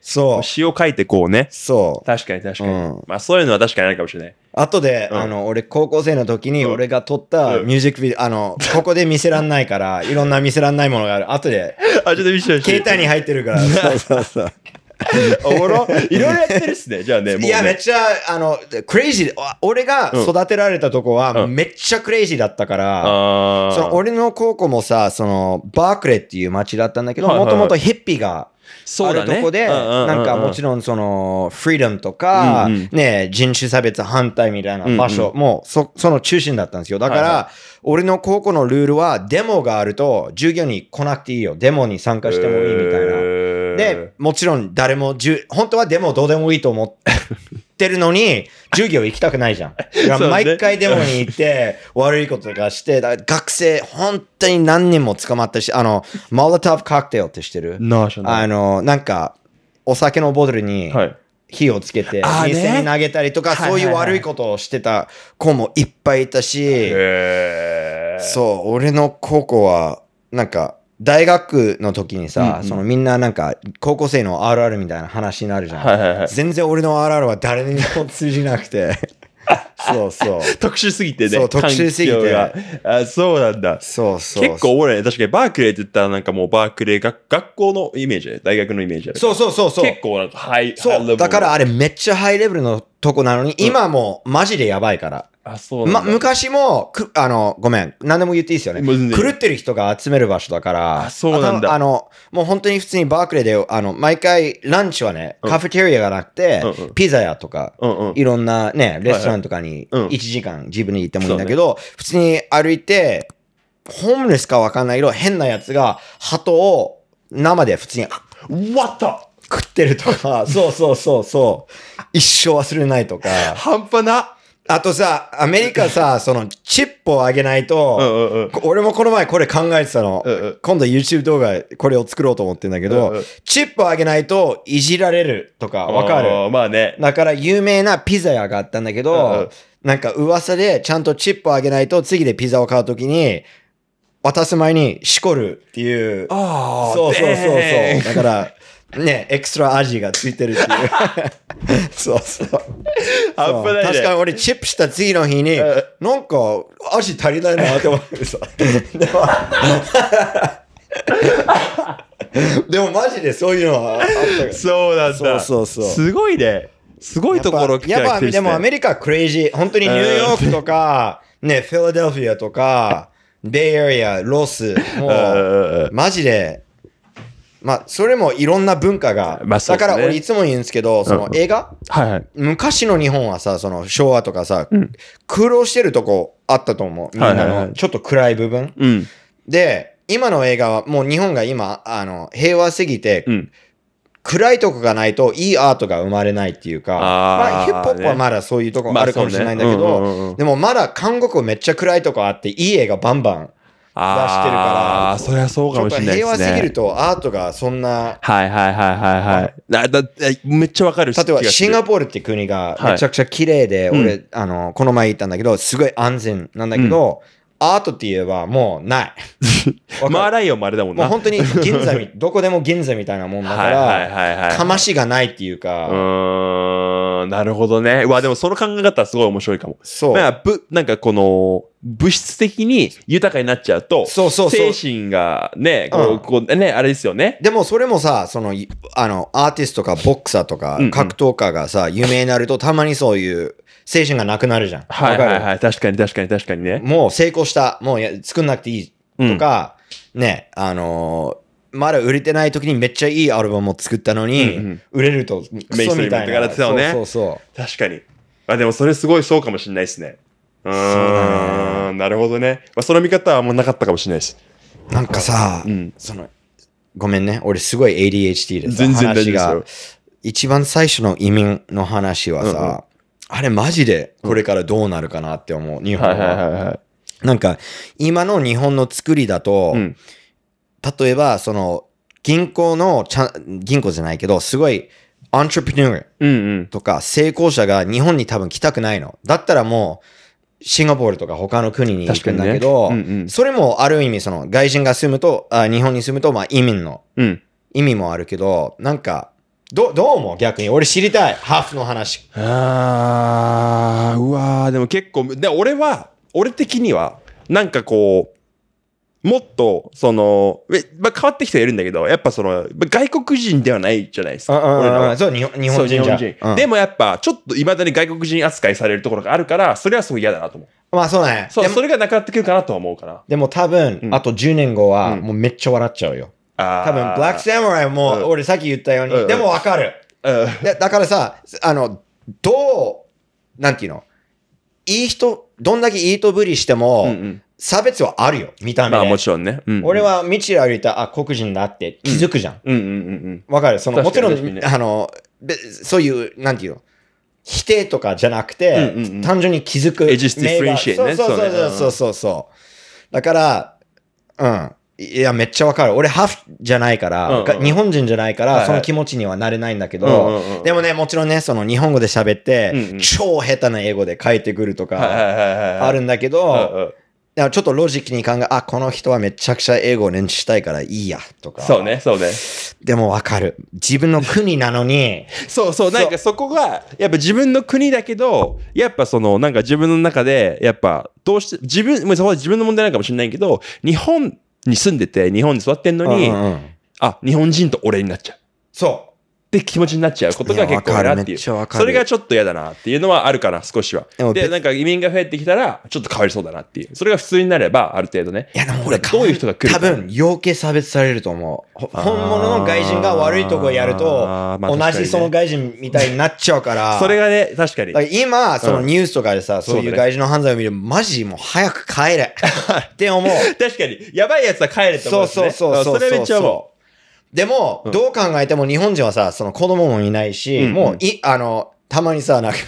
そう。詩を書いてこうね。そう。確かに確かに。まあそういうのは確かにあるかもしれない。後で、あの、俺、高校生の時に、俺が撮ったミュージックビデオ、あの、ここで見せらんないから、いろんな見せらんないものがある。後で、あ、ちょっと見せて携帯に入ってるから。そうそうそう。おもろいろいろやってるっすね。じゃあね、もう、ね、いや、めっちゃ、あの、クレイジー、俺が育てられたとこは、めっちゃクレイジーだったから、その俺の高校もさ、その、バークレーっていう街だったんだけど、もともとヒッピーが、そうだね、あるとこで、なんかもちろんその、フリーダムとか、うんうん、ね、人種差別反対みたいな場所、うんうん、もうそ、その中心だったんですよ。だから、はいはい、俺の高校のルールは、デモがあると、授業に来なくていいよ。デモに参加してもいいみたいな。で、もちろん誰も、本当はデモどうでもいいと思ってるのに、授業行きたくないじゃん。毎回デモに行って、悪いこととかして、学生、本当に何人も捕まったし、あの、マロトフカクテルってしてるあの、なんか、お酒のボトルに、火をつけて、店に投げたりとか、そういう悪いことをしてた子もいっぱいいたし、そう、俺の高校は、なんか、大学の時にさ、うんうん、そのみんななんか高校生の RR みたいな話になるじゃん、はいはいはい、全然俺の RR は誰にも通じなくて そうそう。特殊すぎてね。そう、特殊すぎて。あそうなんだ。そうそう結構俺、ね、確かにバークレーって言ったらなんかもうバークレー学学校のイメージで、大学のイメージそうそうそうそう。結構ハイ、そう、だからあれめっちゃハイレベルのとこなのに、うん、今もマジでやばいから。あ、そうま、昔もく、あの、ごめん、何でも言っていいですよね。狂ってる人が集める場所だから、あ、そうなんだあ。の、もう本当に普通にバークレーで、あの、毎回ランチはね、カフェテリアがなくて、うんうん、ピザ屋とか、うんうん、いろんなね、レストランとかに1時間自分に行ってもいいんだけど、ね、普通に歩いて、ホームレスかわかんないけど、変なやつが、鳩を生で普通に、わった食ってるとか、そうそうそうそう、一生忘れないとか。半端なあとさ、アメリカさ、そのチップを上げないと、俺もこの前これ考えてたの。今度 YouTube 動画これを作ろうと思ってんだけど、チップを上げないといじられるとかわかる。まあね。だから有名なピザ屋があったんだけど、なんか噂でちゃんとチップを上げないと次でピザを買うときに、渡す前にしこるっていう。ああ、そうそうそうそう。だから、ね、エクストラ味がついてるっていう。そうそう。あぶない、ね、確かに俺チップした次の日に、なんか味足りないなって思ってさ。でも、でもマジでそういうのはあったそうなんだ。そうそうそう。すごいね。すごいところ来てやっぱ、でもアメリカクレイジー。本当にニューヨークとか、ね、フィラデルフィアとか、ベイエリア、ロス、もう、マジで、まあ、それもいろんな文化が、まあね、だから俺いつも言うんですけど、その映画、うんはいはい、昔の日本はさ、その昭和とかさ、うん、苦労してるとこあったと思う。みんなの、ちょっと暗い部分。はいはいはい、で、今の映画はもう日本が今、あの、平和すぎて、うん、暗いとこがないといいアートが生まれないっていうか、まあ、ヒップホップはまだそういうとこあるかもしれないんだけど、でもまだ韓国めっちゃ暗いとこあっていい映画バンバン出してるから。そりゃそうかもしれないですね。平和すぎるとアートがそんな。はいはいはいはいはい。だだめっちゃわかる例えばシンガポールって国がめちゃくちゃ綺麗で、はい、俺、あの、この前行ったんだけど、すごい安全なんだけど、うん、アートって言えばもうない。マーライオンもあれだもんな。もう本当に銀座み、どこでも銀座みたいなもんだから、かましがないっていうか。うん、なるほどね。わ、でもその考え方はすごい面白いかも。そう。なんか、なんかこの、物質的に豊かになっちゃうと、そうそうそう精神がね、こう、うんこうね、あれですよね。でもそれもさ、その、あの、アーティストとかボクサーとか格闘家がさ、有名になるとたまにそういう精神がなくなるじゃん。はいはいはい。確かに確かに確かにね。もう成功した、もうや作んなくていいとか、ね、あのーまだ売れてない時にめっちゃいいアルバムを作ったのに、うんうん売れるとクソみたいメイストリーな。ねそうそうそう。確かに。あ、でもそれすごいそうかもしれないですね。うーん。なるほどね。まあ、その見方はあんまなかったかもしれないし。なんかさ、うん、その、ごめんね。俺すごい ADHD で全然大丈夫ですよ。一番最初の移民の話はさ、うんうんあれマジでこれからどうなるかなって思う、日本は。なんか、今の日本の作りだと、うん、例えば、その、銀行のちゃ、銀行じゃないけど、すごい、アントレプニューとか成功者が日本に多分来たくないの。だったらもう、シンガポールとか他の国に行くんだけど、ねうんうん、それもある意味その外人が住むとあ日本に住むとまあ移民の意味もあるけど、うん、なんかどどうも逆に俺知りたいハーフの話あーうわでも結構で俺は俺的にはなんかこうもっと、その、まあ、変わってきてはいるんだけど、やっぱその、外国人ではないじゃないですか。そう、日本人日本人、うん、でもやっぱ、ちょっといまだに外国人扱いされるところがあるから、それはすごい嫌だなと思う。まあそうね。そう、それがなくなってくるかなとは思うから。でも多分、うん、あと10年後は、もうめっちゃ笑っちゃうよ。ああ。多分、ブラックサムライも、俺さっき言ったように、うん、でもわかる、だ。だからさ、あの、どう、なんていうのいい人、どんだけいいとぶりしても、うんうん差別はあるよ、見た目で。まあもちろんね。うんうん、俺は道を歩いた、あ、黒人だって気づくじゃん。うん、うんうんうんうんわかるその、もちろん、あの、そういう、なんていうの否定とかじゃなくて、うんうんうん、単純に気づく。エジスディフレンシエね。そうそうそうそうそうそう。だから、うん。いや、めっちゃわかる。俺、ハーフじゃないから、うんうん、日本人じゃないから、はいはい、その気持ちにはなれないんだけど、うんうんうん、でもね、もちろんね、その日本語で喋って、うんうん、超下手な英語で書いてくるとか、あるんだけど、はいはいはいはいちょっとロジックに考え、あ、この人はめちゃくちゃ英語を練習したいからいいや、とか。そうね、そうね。でもわかる。自分の国なのに。そうそう、なんかそこが、やっぱ自分の国だけど、やっぱその、なんか自分の中で、やっぱ、どうして、自分、もうそこは自分の問題ないかもしれないけど、日本に住んでて、日本に座ってんのに、うんうん、あ、日本人と俺になっちゃう。そう。って気持ちになっちゃうことが結構あるなっていう。それがちょっと嫌だなっていうのはあるかな、少しは。でなんか移民が増えてきたら、ちょっと変わりそうだなっていう。それが普通になれば、ある程度ね。いや、でも俺、どういう人が来る多分、養鶏差別されると思う。本物の外人が悪いとこやると、同じその外人みたいになっちゃうから。それがね、確かに。今、そのニュースとかでさ、そういう外人の犯罪を見るマジもう早く帰れ。って思う。確かに。やばいやつは帰れって思う、そうそうそう。それめっちゃ思う。でも、うんどう考えても日本人はさ、その子供もいないし、うんうんもうい、あの、たまにさ、なんか、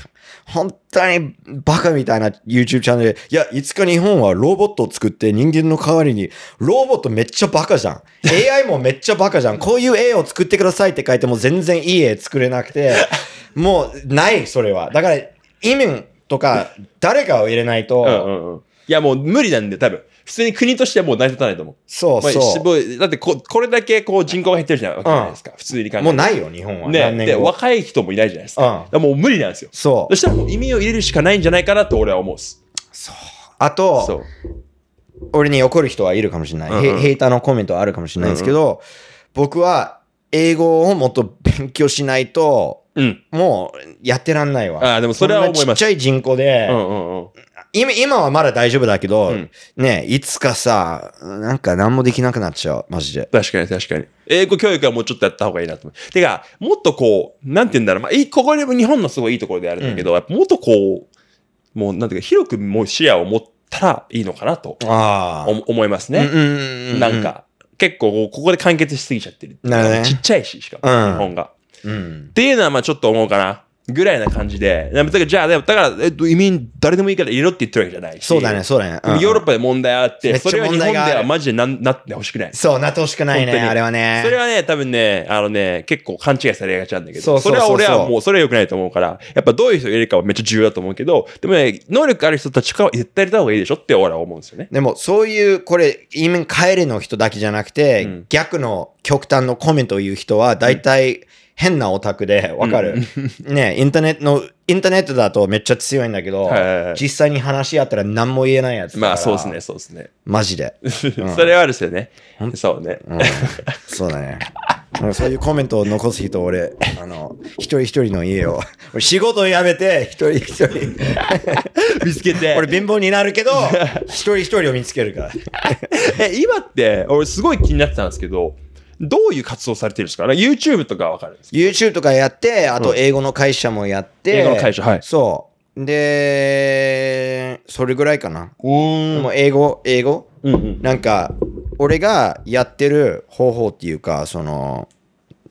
本当にバカみたいな YouTube チャンネルで、いや、いつか日本はロボットを作って人間の代わりに、ロボットめっちゃバカじゃん。AI もめっちゃバカじゃん。こういう絵を作ってくださいって書いても全然いい絵作れなくて、もうない、それは。だから、意味とか、誰かを入れないと、うんうんうん。いや、もう無理なんで、多分。普通に国としてはもう成り立たないと思う。そうそう。まあ、だってこ、これだけこう人口が減ってるじゃないですか。うん、普通に考えもうないよ、日本は。ね。で、若い人もいないじゃないですか。うん、もう無理なんですよ。そう。そしたらもう意味を入れるしかないんじゃないかなと俺は思うそう。あと、俺に怒る人はいるかもしれない、うんうん。ヘイターのコメントはあるかもしれないですけど、うんうん、僕は英語をもっと勉強しないと、うん、もうやってらんないわ。あでもそれは思います。ちっちゃい人口で、うんうんうん、今、今はまだ大丈夫だけど、うん、ね、いつかさ、なんか何もできなくなっちゃう、マジで。確かに確かに。英語教育はもうちょっとやった方がいいなと思う。てか、もっとこう、なんて言うんだろう、まあ、ここでも日本のすごいいいところであるんだけど、うん、もっとこう、もうなんていうか、広くもう視野を持ったらいいのかなと思いますね。うんうんうんうん、なんか、結構ここで完結しすぎちゃってる。なるね、ちっちゃいし、しかも、日本が。うん、っていうのはまあちょっと思うかな。ぐらいな感じで。だから、じゃあ、だから、えっと、移民、誰でもいいから入れろって言ってるわけじゃないし。そうだね、そうだね。うん、ヨーロッパで問題あって、それは日本ではマジでななってほしくない。そう、なってほしくないね、あれはね。それはね、多分ね、あのね、結構勘違いされがちなんだけど、そうそうそれは俺はもう、それは良くないと思うから、やっぱどういう人入れるかはめっちゃ重要だと思うけど、でもね、能力ある人たちから絶対入れた方がいいでしょって俺は思うんですよね。でも、そういう、これ、移民帰れの人だけじゃなくて、うん、逆の極端のコメントを言う人は、大体、うん変なオタクで、わかる、うん、ね、インターネットの、インターネットだとめっちゃ強いんだけど、はい、実際に話し合ったら何も言えないやつまあそうですね、そうですね。マジで。うん、それはあるっすよね。そうね、うん、そうだね。そういうコメントを残す人、俺、あの、一人一人の家を、仕事辞めて、一人一人 見つけて。俺貧乏になるけど、一人一人を見つけるから。え、今って、俺すごい気になってたんですけど、どういう活動されてるんですか ?YouTube とかわかるんですか ?YouTube とかやって、あと英語の会社もやって。うん、英語の会社、はい。そう。で、それぐらいかな。もう英語、英語、うんうん、なんか、俺がやってる方法っていうか、その、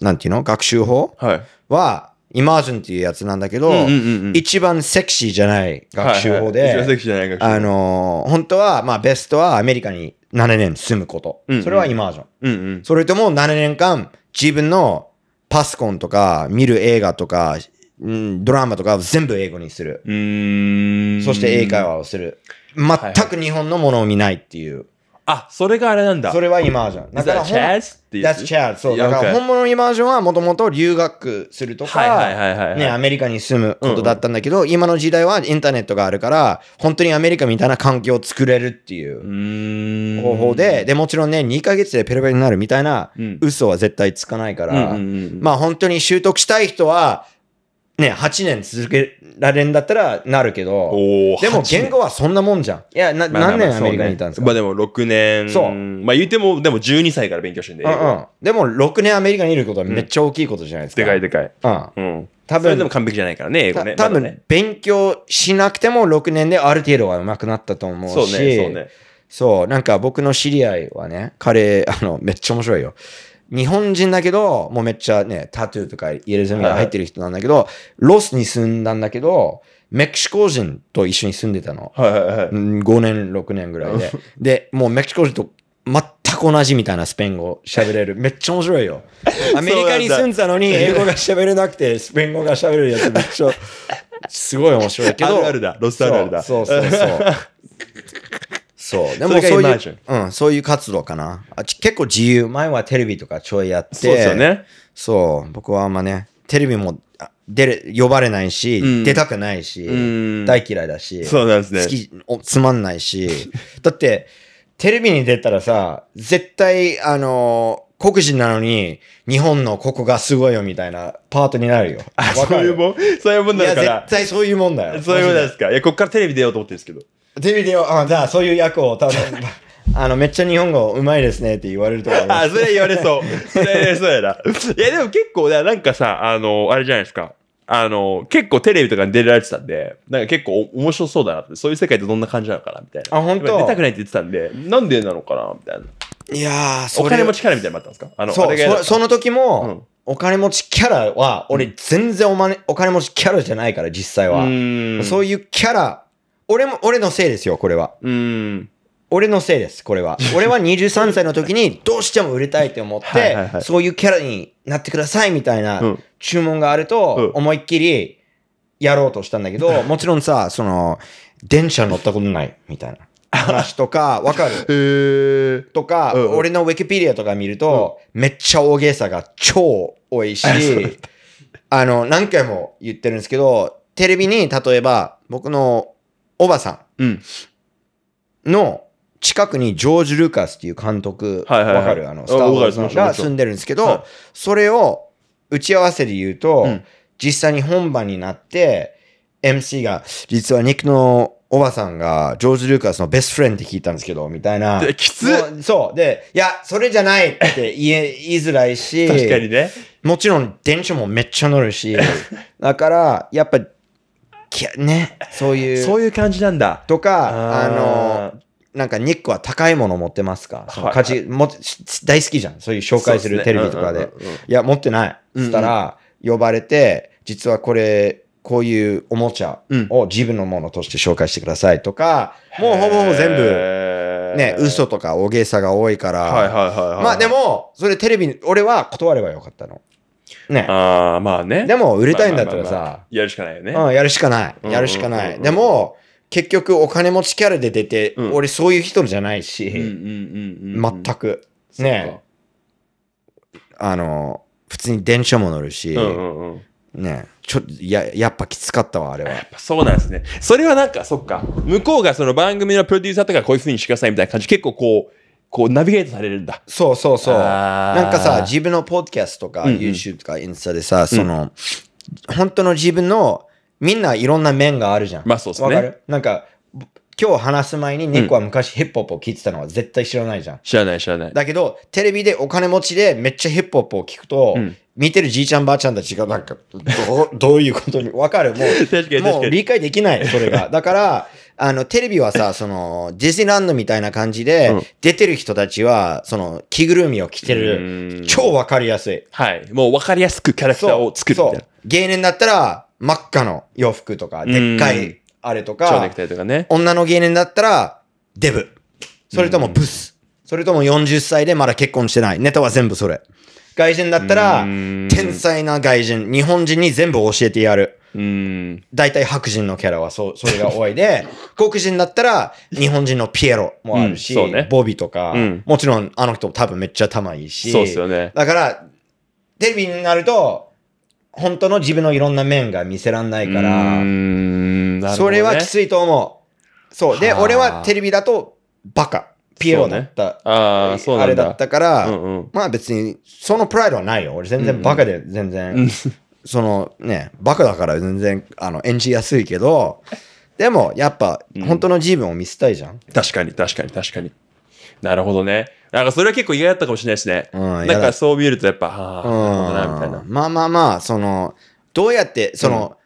なんていうの学習法は、はイマージョンっていうやつなんだけど、うんうんうんうん、一番セクシーじゃない学習法で、はいはい、あのー、本当は、まあ、ベストはアメリカに7年住むこと。うんうん、それはイマージョン。うんうん、それとも7年間自分のパソコンとか見る映画とか、うん、ドラマとか全部英語にする。そして英会話をする。全く日本のものを見ないっていう。はいはいあ、それがあれなんだ。それはイマージョン。だから、チャ a って That's Chaz. そう。だから本物のイマージョンはもともと留学するとか、はいはいはいね、アメリカに住むことだったんだけど、うんうん、今の時代はインターネットがあるから、本当にアメリカみたいな環境を作れるっていう方法で、で、もちろんね、2ヶ月でペロペロになるみたいな嘘は絶対つかないから、うん、まあ本当に習得したい人は、ね、8年続けられんだったらなるけど、でも言語はそんなもんじゃん。いや、な、何年アメリカにいたんですか、まあ、でも6年。そう。まあ言うても、でも12歳から勉強してんで。うん、うん、でも6年アメリカにいることはめっちゃ大きいことじゃないですか。でかいでかい。うん。うん多分。でも完璧じゃないからね、英語ね。多分、ね、勉強しなくても6年である程度は上手くなったと思うし。そうね、そうね。そう、なんか僕の知り合いはね、彼、あの、めっちゃ面白いよ。日本人だけど、もうめっちゃね、タトゥーとかイエルゼミが入ってる人なんだけど、はいロスに住んだんだけど、メキシコ人と一緒に住んでたの。はいはいはい、5年、6年ぐらいで。で、もうメキシコ人と全く同じみたいなスペイン語喋れる。めっちゃ面白いよ。アメリカに住んでたのに英語が喋れなくて、スペイン語が喋るやつめっちゃ、すごい面白いけど。あるあるだ。ロスあるあるだ。そうそうそう。そう。でもそういう、うん、そういう活動かな。あ結構自由。前はテレビとかちょいやって。そうですよね。そう。僕はあんまね、テレビも出れ、呼ばれないし、うん、出たくないし、うん、大嫌いだし。そうなんですね。好き、おつまんないし。だって、テレビに出たらさ、絶対、あの黒人なのに、日本のここがすごいよみたいなパートになるよ。あ、そういうもんそういうもんだから。いや、絶対そういうもんだよ。そういうもんですか。いや、こっからテレビ出ようと思ってるんですけど。テレビでよ、あじゃあそういう役を多分、あの、めっちゃ日本語うまいですねって言われるとか。あ、それ言われそう。それ、そうやな。いや、でも結構、なんかさ、あの、あれじゃないですか。あの、結構テレビとかに出られてたんで、なんか結構面白そうだなって、そういう世界ってどんな感じなのかな、みたいな。あ、本当出たくないって言ってたんで、なんでなのかな、みたいな。いやー、そお金持ちキャラみたいなのあったんですかあの、そうそその時も、うん、お金持ちキャラは、俺全然お,、まね、お金持ちキャラじゃないから、実際は。そういうキャラ俺も、俺のせいですよ、これは。うん。俺のせいです、これは。俺は23歳の時にどうしても売れたいって思って、そういうキャラになってくださいみたいな注文があると、思いっきりやろうとしたんだけど、もちろんさ、その、電車乗ったことないみたいな話とか、わかるー、とか、俺のウィキペディアとか見ると、めっちゃ大げさが超多いし、あの、何回も言ってるんですけど、テレビに例えば僕のおばさん。うん。の近くにジョージ・ルーカスっていう監督、わ、はいはい、かるあの、スター・ウォーズが住んでるんですけど、はい、それを打ち合わせで言うと、うん、実際に本番になって、MC が、実は肉のおばさんが、ジョージ・ルーカスのベストフレンって聞いたんですけど、みたいな。きつそう。で、いや、それじゃないって言え、言いづらいし。確かにね。もちろん、電車もめっちゃ乗るし。だから、やっぱ、ね、そういう。そういう感じなんだ。とか、あの、なんかニックは高いもの持ってますか、価値も大好きじゃん。そういう紹介するテレビとかで。いや、持ってない。つったら、呼ばれて、実はこれ、こういうおもちゃを自分のものとして紹介してくださいとか、もうほぼほぼ全部、ね、嘘とか大げさが多いから。はいはいはいはい、まあでも、それテレビ、俺は断ればよかったの。ね。ああ、まあね。でも、売れたいんだったらさ、まあまあまあまあ、やるしかないよね。うん、やるしかない。やるしかない。でも、結局お金持ちキャラで出て、うん、俺そういう人じゃないし、全く。ねあの、普通に電車も乗るし、うんうんうんねちょややっぱきつかったわあれはやっぱそうなんですねそれはなんかそっか向こうがその番組のプロデューサーとかこういうふうにしてくださいみたいな感じ結構こうこうナビゲートされるんだ。そうそうそう。なんかさ、自分のポッドキャストとか、うんうん、YouTube とかインスタでさ、その、うん、本当の自分の、みんないろんな面があるじゃん。まあそうですね。わかるなんか、今日話す前に猫は昔ヒップホップを聞いてたのは絶対知らないじゃん。知らない知らない。だけど、テレビでお金持ちでめっちゃヒップホップを聞くと、うん、見てるじいちゃんばあちゃんたちがなんか、どう、どういうことに、わかるもう、もう理解できない、それが。だから、あの、テレビはさ、その、ディズニーランドみたいな感じで、出てる人たちは、その、着ぐるみを着てる。超わかりやすい。はい。もうわかりやすくキャラクターを作るみたいな。芸人だったら、真っ赤の洋服とか、でっかいあれとか、超ネクタイとかね。女の芸人だったら、デブ。それともブス。それとも40歳でまだ結婚してない。ネタは全部それ。外人だったら、天才な外人、日本人に全部教えてやる。大体白人のキャラはそそれが多いで、黒人だったら日本人のピエロもあるし、うんね、ボビーとか、うん、もちろんあの人多分めっちゃ頭いいし、そうですよね。だから、テレビになると、本当の自分のいろんな面が見せらんないから、ね、それはきついと思う。そう。で、俺はテレビだとバカ。ピエロだった、ああそうあれだったから、まあ別に、そのプライドはないよ。俺全然バカで、全然、そのね、バカだから全然、あの、演じやすいけど、でも、やっぱ、本当の自分を見せたいじゃん。確かに、確かに、確かに。なるほどね。なんかそれは結構嫌だったかもしれないですね。うん、なんかそう見るとやっぱ、うん、みたいな。まあまあまあ、その、どうやって、その、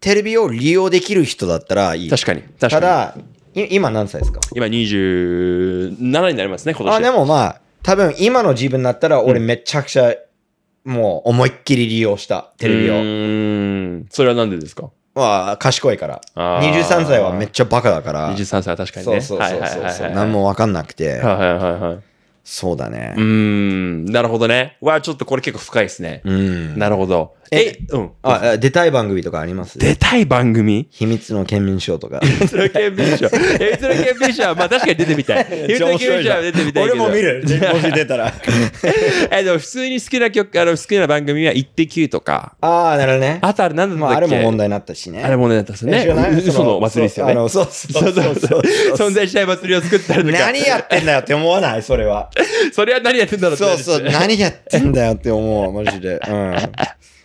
テレビを利用できる人だったらいい。確かに。確かに。ただ、今何歳ですか今27になりますね、今年。あ、でもまあ、多分今の自分だったら俺めちゃくちゃ、もう思いっきり利用した、テレビを。うん。それはなんでですかまあ、賢いから。23歳はめっちゃバカだから。23歳は確かにね。そうそうそうそう。何も分かんなくて。はいはいはいはい。そうだね。うん。なるほどね。わ、ちょっとこれ結構深いですね。うん。なるほど。え、うん。あ、出たい番組とかあります出たい番組秘密の県民賞とか。秘密の県民賞。秘密の県民賞は、まあ確かに出てみたい。秘密の県民賞は出てみたい俺も見る。もし出たら。え、でも普通に好きな曲、あの、好きな番組は、イッテ Q とか。ああ、なるほどね。あとあれなんだっけ、あ、れも問題になったしね。あれも問題になったっすね。嘘の祭りですよね。あの、そうそうそうそう。存在しない祭りを作ったりとか。何やってんだよって思わないそれは。それは何やってんだろうって。そうそう。何やってんだよって思う。マジで。うん。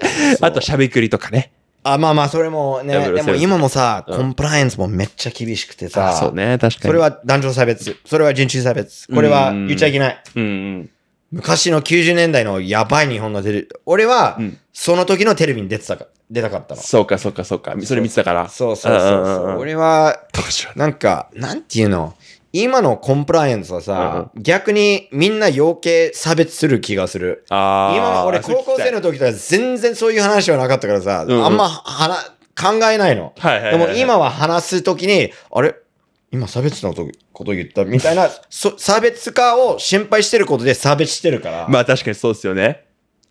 あと、しゃべくりとかね。あ、まあまあ、それもね、でも今もさ、コンプライアンスもめっちゃ厳しくてさ、そうね、確かに。それは男女差別、それは人種差別、これは言っちゃいけない。うん。昔の90年代のやばい日本のテレビ、俺は、その時のテレビに出てたか、出たかったの。そうか、そうか、そうか。それ見てたから。そうそうそう。俺は、なんか、なんていうの今のコンプライアンスはさ、うん、逆にみんな余計差別する気がする。あ今俺高校生の時とは全然そういう話はなかったからさ、うん、あんまな考えないの。はいはいでも今は話す時に、あれ今差別のこと言ったみたいな差別化を心配してることで差別してるから。まあ確かにそうですよね。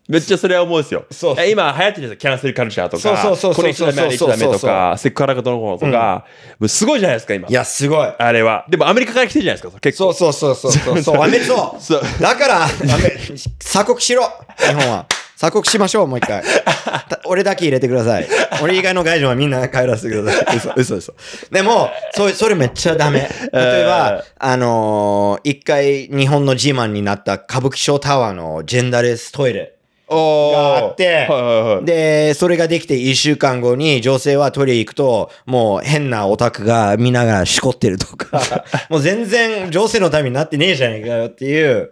めっちゃそれは思うんですよ。そうそう今流行ってるんですよ。キャンセルカルチャーとか。そうそうそうこれ一度メ、あれ一ダメとか、セクハラがどの子とか、うん、すごいじゃないですか、今。いや、すごい。あれは。でもアメリカから来てるじゃないですか、結構。そうそうそうそう。そう、アメリカ。そう。だから、鎖国しろ日本は。鎖国しましょう、もう一回。俺だけ入れてください。俺以外の外人はみんな帰らせてください。嘘、嘘、嘘。でも、それ、それめっちゃダメ。例えば、あのー、一回日本の自慢になった歌舞伎町タワーのジェンダーレストイレ。があって、で、それができて1週間後に女性はトイレ行くと、もう変なオタクが見ながらしこってるとか、もう全然女性のためになってねえじゃねえかよっていう。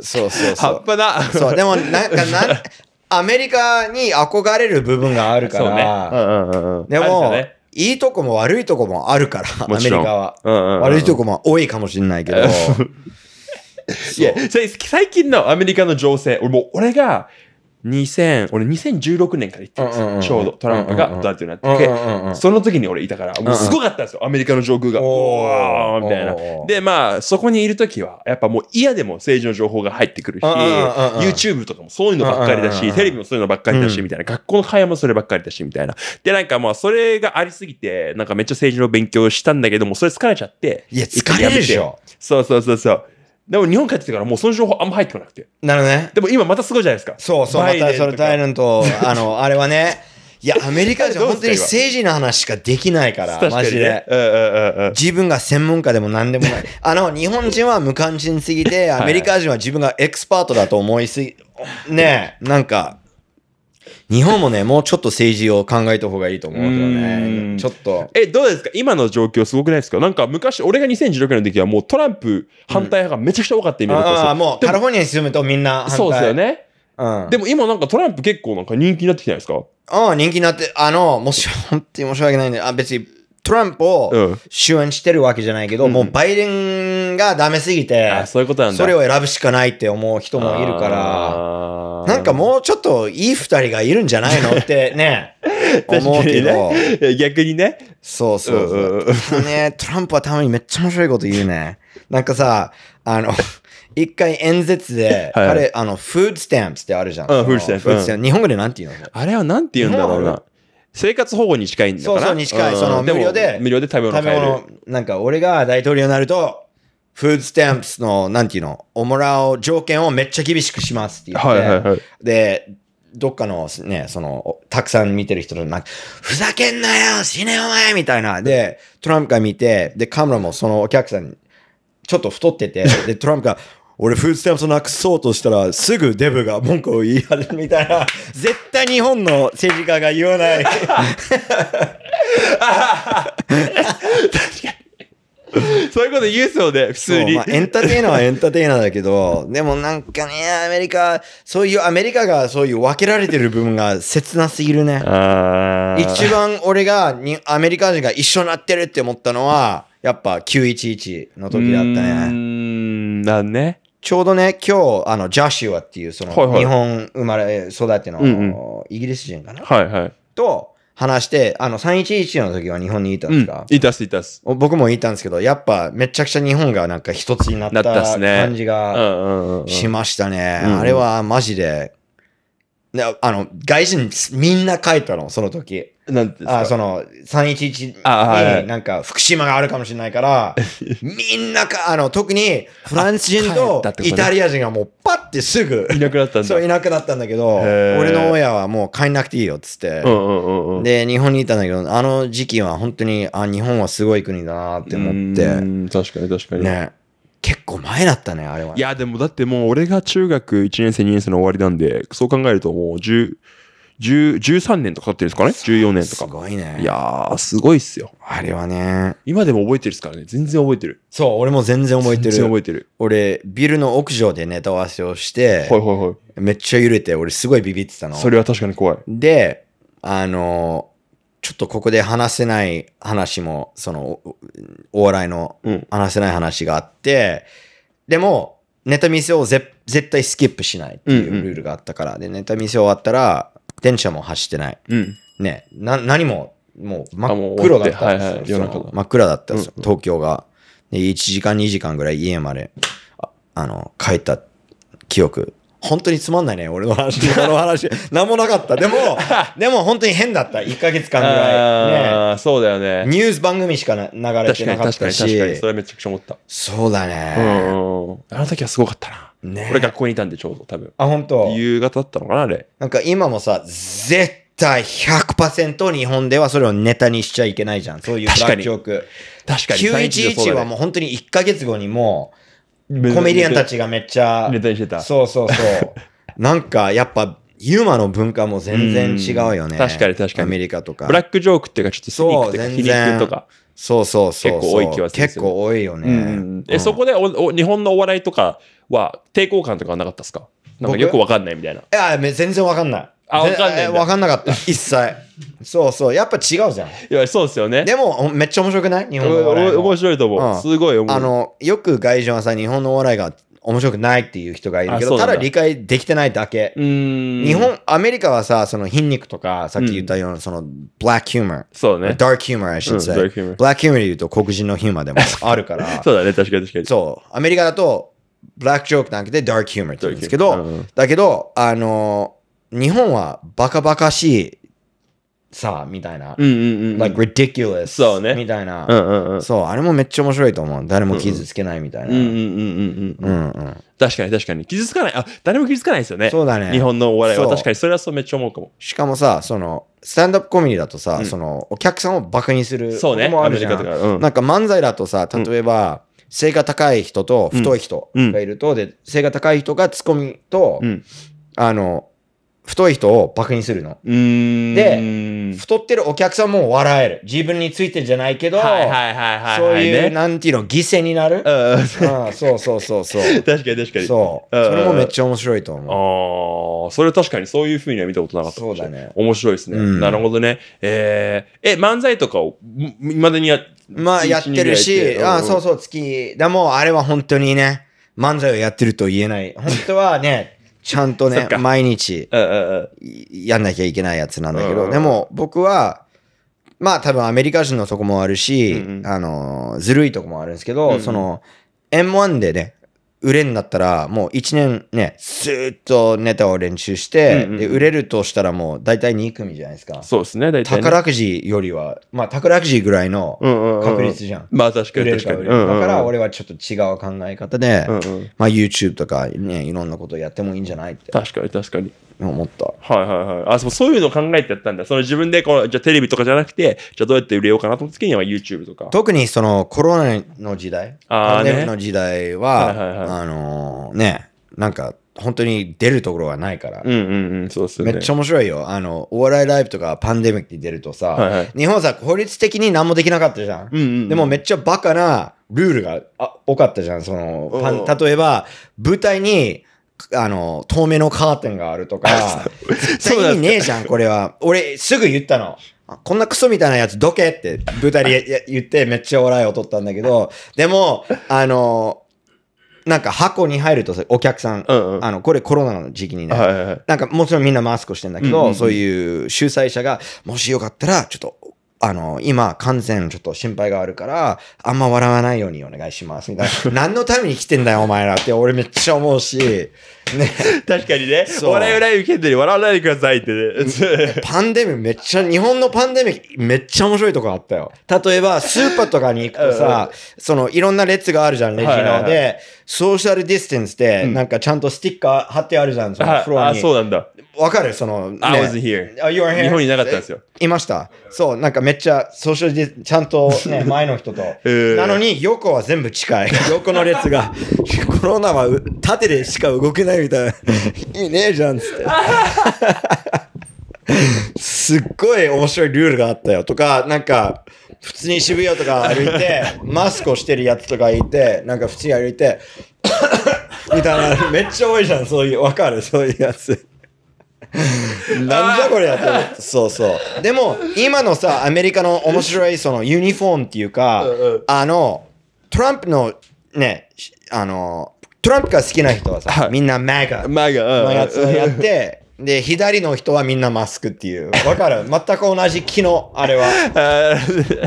そうそうそう。葉っぱだ。そう、でもなんかな、アメリカに憧れる部分があるから、ねうんうんうん、でも、いいとこも悪いとこもあるから、アメリカは、うんうん。悪いとこも多いかもしれないけど。いや、最近のアメリカの情勢、俺も俺が、2000、俺2016年から行ってるんですよ。ちょうどトランプが大統なってて、その時に俺いたから、もうすごかったんですよ。アメリカの上空が。おーみたいな。で、まあ、そこにいる時は、やっぱもう嫌でも政治の情報が入ってくるし、YouTube とかもそういうのばっかりだし、テレビもそういうのばっかりだし、みたいな。学校の会話もそればっかりだし、みたいな。で、なんかまあ、それがありすぎて、なんかめっちゃ政治の勉強したんだけども、それ疲れちゃって。いや、疲れるでしょ。そうそうそうそう。でも日本帰ってきてからもうその情報あんま入ってこなくて。なるね。でも今またすごいじゃないですか。そうそう、またそれタイデンと、あの、あれはね、いや、アメリカじゃ本当に政治の話しかできないから、かマジで、うんうんうん。自分が専門家でも何でもない。あの、日本人は無関心すぎて、アメリカ人は自分がエクスパートだと思いすぎ、ねえ、なんか、日本もね、もうちょっと政治を考えた方がいいと思うけどね。ちょっと。え、どうですか今の状況すごくないですかなんか昔、俺が2016年の時はもうトランプ反対派がめちゃくちゃ多かったイメージああ、もうカリフォルニアに住むとみんなそうですよね。うん、でも今なんかトランプ結構なんか人気になってきてないですかああ、人気になって、あの、もし、本当に申し訳ないんで、あ、別にトランプを主演してるわけじゃないけど、うん、もうバイデンがダメすぎて、あそういうことなんそれを選ぶしかないって思う人もいるから、なんかもうちょっといい二人がいるんじゃないのってね、思うけど。逆にね。そうそうそう。ね、トランプはたまにめっちゃ面白いこと言うね。なんかさ、あの、一回演説で、はい、あの、フードスタンプってあるじゃん。うん、フードスタンプ。日本語でなんて言うのあれはなんて言うんだろうな。生活保護に近いんだから。そうそう、に近い。その、無料で。無料で食べ物買える。なんか、俺が大統領になると、フードスタンプスの、なんていうの、おもらう条件をめっちゃ厳しくしますって言って。はいはいはい。で、どっかのね、その、たくさん見てる人の、なんか、ふざけんなよ死ねお前みたいな。で、トランプが見て、で、カメラもそのお客さん、ちょっと太ってて、で、トランプが、俺フードスタンプなくそうとしたらすぐデブが文句を言い始めたら絶対日本の政治家が言わないそういうこと言うそうで、普通に。まあ、エンターテイナーはエンターテイナーだけど、でもなんかね、アメリカ、そういう、アメリカがそういう分けられてる部分が切なすぎるね。一番俺がにアメリカ人が一緒になってるって思ったのは、やっぱ911の時だったね。うん、だね。ちょうどね、今日、あの、ジャシュアっていう、その、はいはい、日本生まれ育ての、うんうん、イギリス人かな、はいはい、と話して、あの、311の時は日本にいたんですか、うん、いたす、いたす。僕もいたんですけど、やっぱ、めちゃくちゃ日本がなんか一つになった感じがしましたね。あれはマジで、あの、外人みんな帰ったの、その時。なんですかあ、その、311になんか福島があるかもしれないから、みんなか、あの、特にフランス人とイタリア人がもうパッてすぐ、いなくなったんだ。そう、いなくなったんだけど、俺の親はもう帰んなくていいよっつって、うんうんうんうん、で、日本にいたんだけど、あの時期は本当に、あ、日本はすごい国だなって思って。確かに確かに。ね。結構前だったね、あれは。いや、でもだってもう俺が中学1年生、2年生の終わりなんで、そう考えるともう10、13年とかたってるんですかね ?14 年とか。すごいね。いやー、すごいっすよ。あれはね。今でも覚えてるっすからね。全然覚えてる。そう、俺も全然覚えてる。全然覚えてる。俺、ビルの屋上でネタ合わせをして、はいはいはい。めっちゃ揺れて、俺すごいビビってたの。それは確かに怖い。で、あのちょっとここで話せない話も、その、お笑いの話せない話があって、うん、でも、ネタ見せを絶対スキップしないっていうルールがあったから、うんうん、で、ネタ見せ終わったら、電車も走ってない。うん、ね、な、何も、もう真っ黒だったんですよ。はいはい、真っ暗だったんですよ、うん、東京が。で、1時間2時間ぐらい家まで、ああの、帰った記憶。本当につまんないね、俺の話、こ の話。何もなかった。でも、でも本当に変だった。1ヶ月間ぐらい。あね、そうだよね。ニュース番組しか流れてなかったし。確かに、確かに、確かに。それめちゃくちゃ思った。そうだね。うん。あの時はすごかったな。ね、俺学校にいたんでちょうど多分。あ、本当。夕方だったのかな、あれ。なんか今もさ、絶対100%日本ではそれをネタにしちゃいけないじゃん。そういうブラックジョーク。確かに。911はもう本当に1か月後にもう、コメディアンたちがめっちゃ。ネタにしてた。そうそうそう。なんかやっぱ、ユーマの文化も全然違うよね。確かに確かに。アメリカとか。ブラックジョークっていうかちょっとスニークとかとか。そうそうそう。結構多い気はする。結構多いよね。うん、え、うん、そこでおお日本のお笑いとか、は抵抗感とかはなかったですかなんかよくわかんないみたいな。いや、全然わかんない。あ、わかんない。わかんなかった。一切。そうそう。やっぱ違うじゃん。いや、そうですよね。でも、めっちゃ面白くない日本の笑い。面白いと思う。すごい面白い。あの、よく外人はさ、日本のお笑いが面白くないっていう人がいるけど、ただ理解できてないだけ。日本、アメリカはさ、その筋肉とか、さっき言ったような、その、ブラックヒューマー。そうね。ダークヒューマー、I should say。ブラックヒューマーで言うと黒人のヒューマーでもあるから。そうだね、確かに確かに。そう。アメリカだと、ブラックジョークなんかでダークヒューマーって言うんですけど、だけど、あの、日本はバカバカしいさ、みたいな。うんうんうん。like ridiculous. そうね。みたいな。うんうんうん。そう、あれもめっちゃ面白いと思う。誰も傷つけないみたいな。うんうんうんうん。うんうん。確かに確かに。傷つかない。あ、誰も傷つかないですよね。そうだね。日本のお笑いは。確かに、それはそうめっちゃ思うかも。しかもさ、その、スタンアップコメディだとさ、うん、その、お客さんをバカにする。そうね。もあるじゃん。そうね、アメリカとか。うん、なんか漫才だとさ、例えば、うん背が高い人と太い人がいると、で、背が高い人がツッコミと、あの、太い人をバカにするの。で、太ってるお客さんも笑える。自分についてるじゃないけど、はいはいはいはい、そういう、ね、なんていうの、犠牲になる。うん、そうそうそうそう。確かに確かに。そう。それもめっちゃ面白いと思う。ああ、それ確かにそういうふうには見たことなかったそうだね。面白いですね。うん、なるほどね。えー、え、漫才とかを、いまだにやまあやってるし、あそうそう、月。でも、あれは本当にね、漫才をやってると言えない。本当はね、ちゃんとね、毎日、やんなきゃいけないやつなんだけど、でも僕は、まあ多分アメリカ人のとこもあるし、あの、ずるいとこもあるんですけど、その、M1 でね、売れんだったら、もう1年ね、ずーっとネタを練習して、うんうん、で売れるとしたらもう大体2組じゃないですか。そうですね、大体、ね、宝くじよりは、まあ宝くじぐらいの確率じゃん。うんうんうん、まあ確かに確かに。うんうん、だから俺はちょっと違う考え方で、うんうん、まあ YouTube とかね、いろんなことやってもいいんじゃないって。確かに確かに。思った。はいはいはい。あ、そうそういうのを考えてやったんだ。その自分でこう、じゃテレビとかじゃなくて、じゃどうやって売れようかなと思った時には YouTube とか。特にそのコロナの時代、あの時代は、はいはいはい、あのー、ね、なんか、本当に出るところがないから。うんうんうん、そうすね。めっちゃ面白いよ。あの、お笑いライブとかパンデミックに出るとさ、はいはい、日本さ、法律的に何もできなかったじゃん。うんうんうん、でもめっちゃバカなルールが多かったじゃん。その、例えば、舞台に、あの、透明のカーテンがあるとか、絶対意味ねえじゃん、これは。俺、すぐ言ったの。こんなクソみたいなやつどけって舞台で言ってめっちゃ笑いを取ったんだけど、でも、あの、なんか箱に入るとお客さん、うんうん、あの、これコロナの時期にね、はいはいはい、なんかもちろんみんなマスクしてんだけど、うんうんうん、そういう主催者が、もしよかったら、ちょっとあの、今、感染ちょっと心配があるから、あんま笑わないようにお願いします。みたいな。何のために来てんだよ、お前らって俺めっちゃ思うし。ね。確かにね。笑い笑い受けてに笑わないでくださいって、ね、パンデミックめっちゃ、日本のパンデミックめっちゃ面白いとこあったよ。例えば、スーパーとかに行くとさ、その、いろんな列があるじゃん、レジの。で、ソーシャルディステンスで、なんかちゃんとスティッカー貼ってあるじゃん、そのフロアに。あ、そうなんだ。わかるその、ね、I w a s here. Oh, you were here. 日本になかったんですよ。いました。そう、なんかめっちゃ、ソーシャルで、ちゃんと、ね、前の人と。なのに、横は全部近い。横の列が、コロナは縦でしか動けないみたいな。いいねえじゃん、つって。すっごい面白いルールがあったよ。とか、なんか、普通に渋谷とか歩いて、マスクをしてるやつとかいて、なんか普通に歩いて、みたいな、めっちゃ多いじゃん、そういう、わかるそういうやつ。なんじゃこれやとって。そうそう。でも、今のさ、アメリカの面白いそのユニフォームっていうか、あの、トランプのね、あの、トランプが好きな人はさ、みんなマガ。マガ。マガやって、で、左の人はみんなマスクっていう。わかる全く同じ木の、あれは。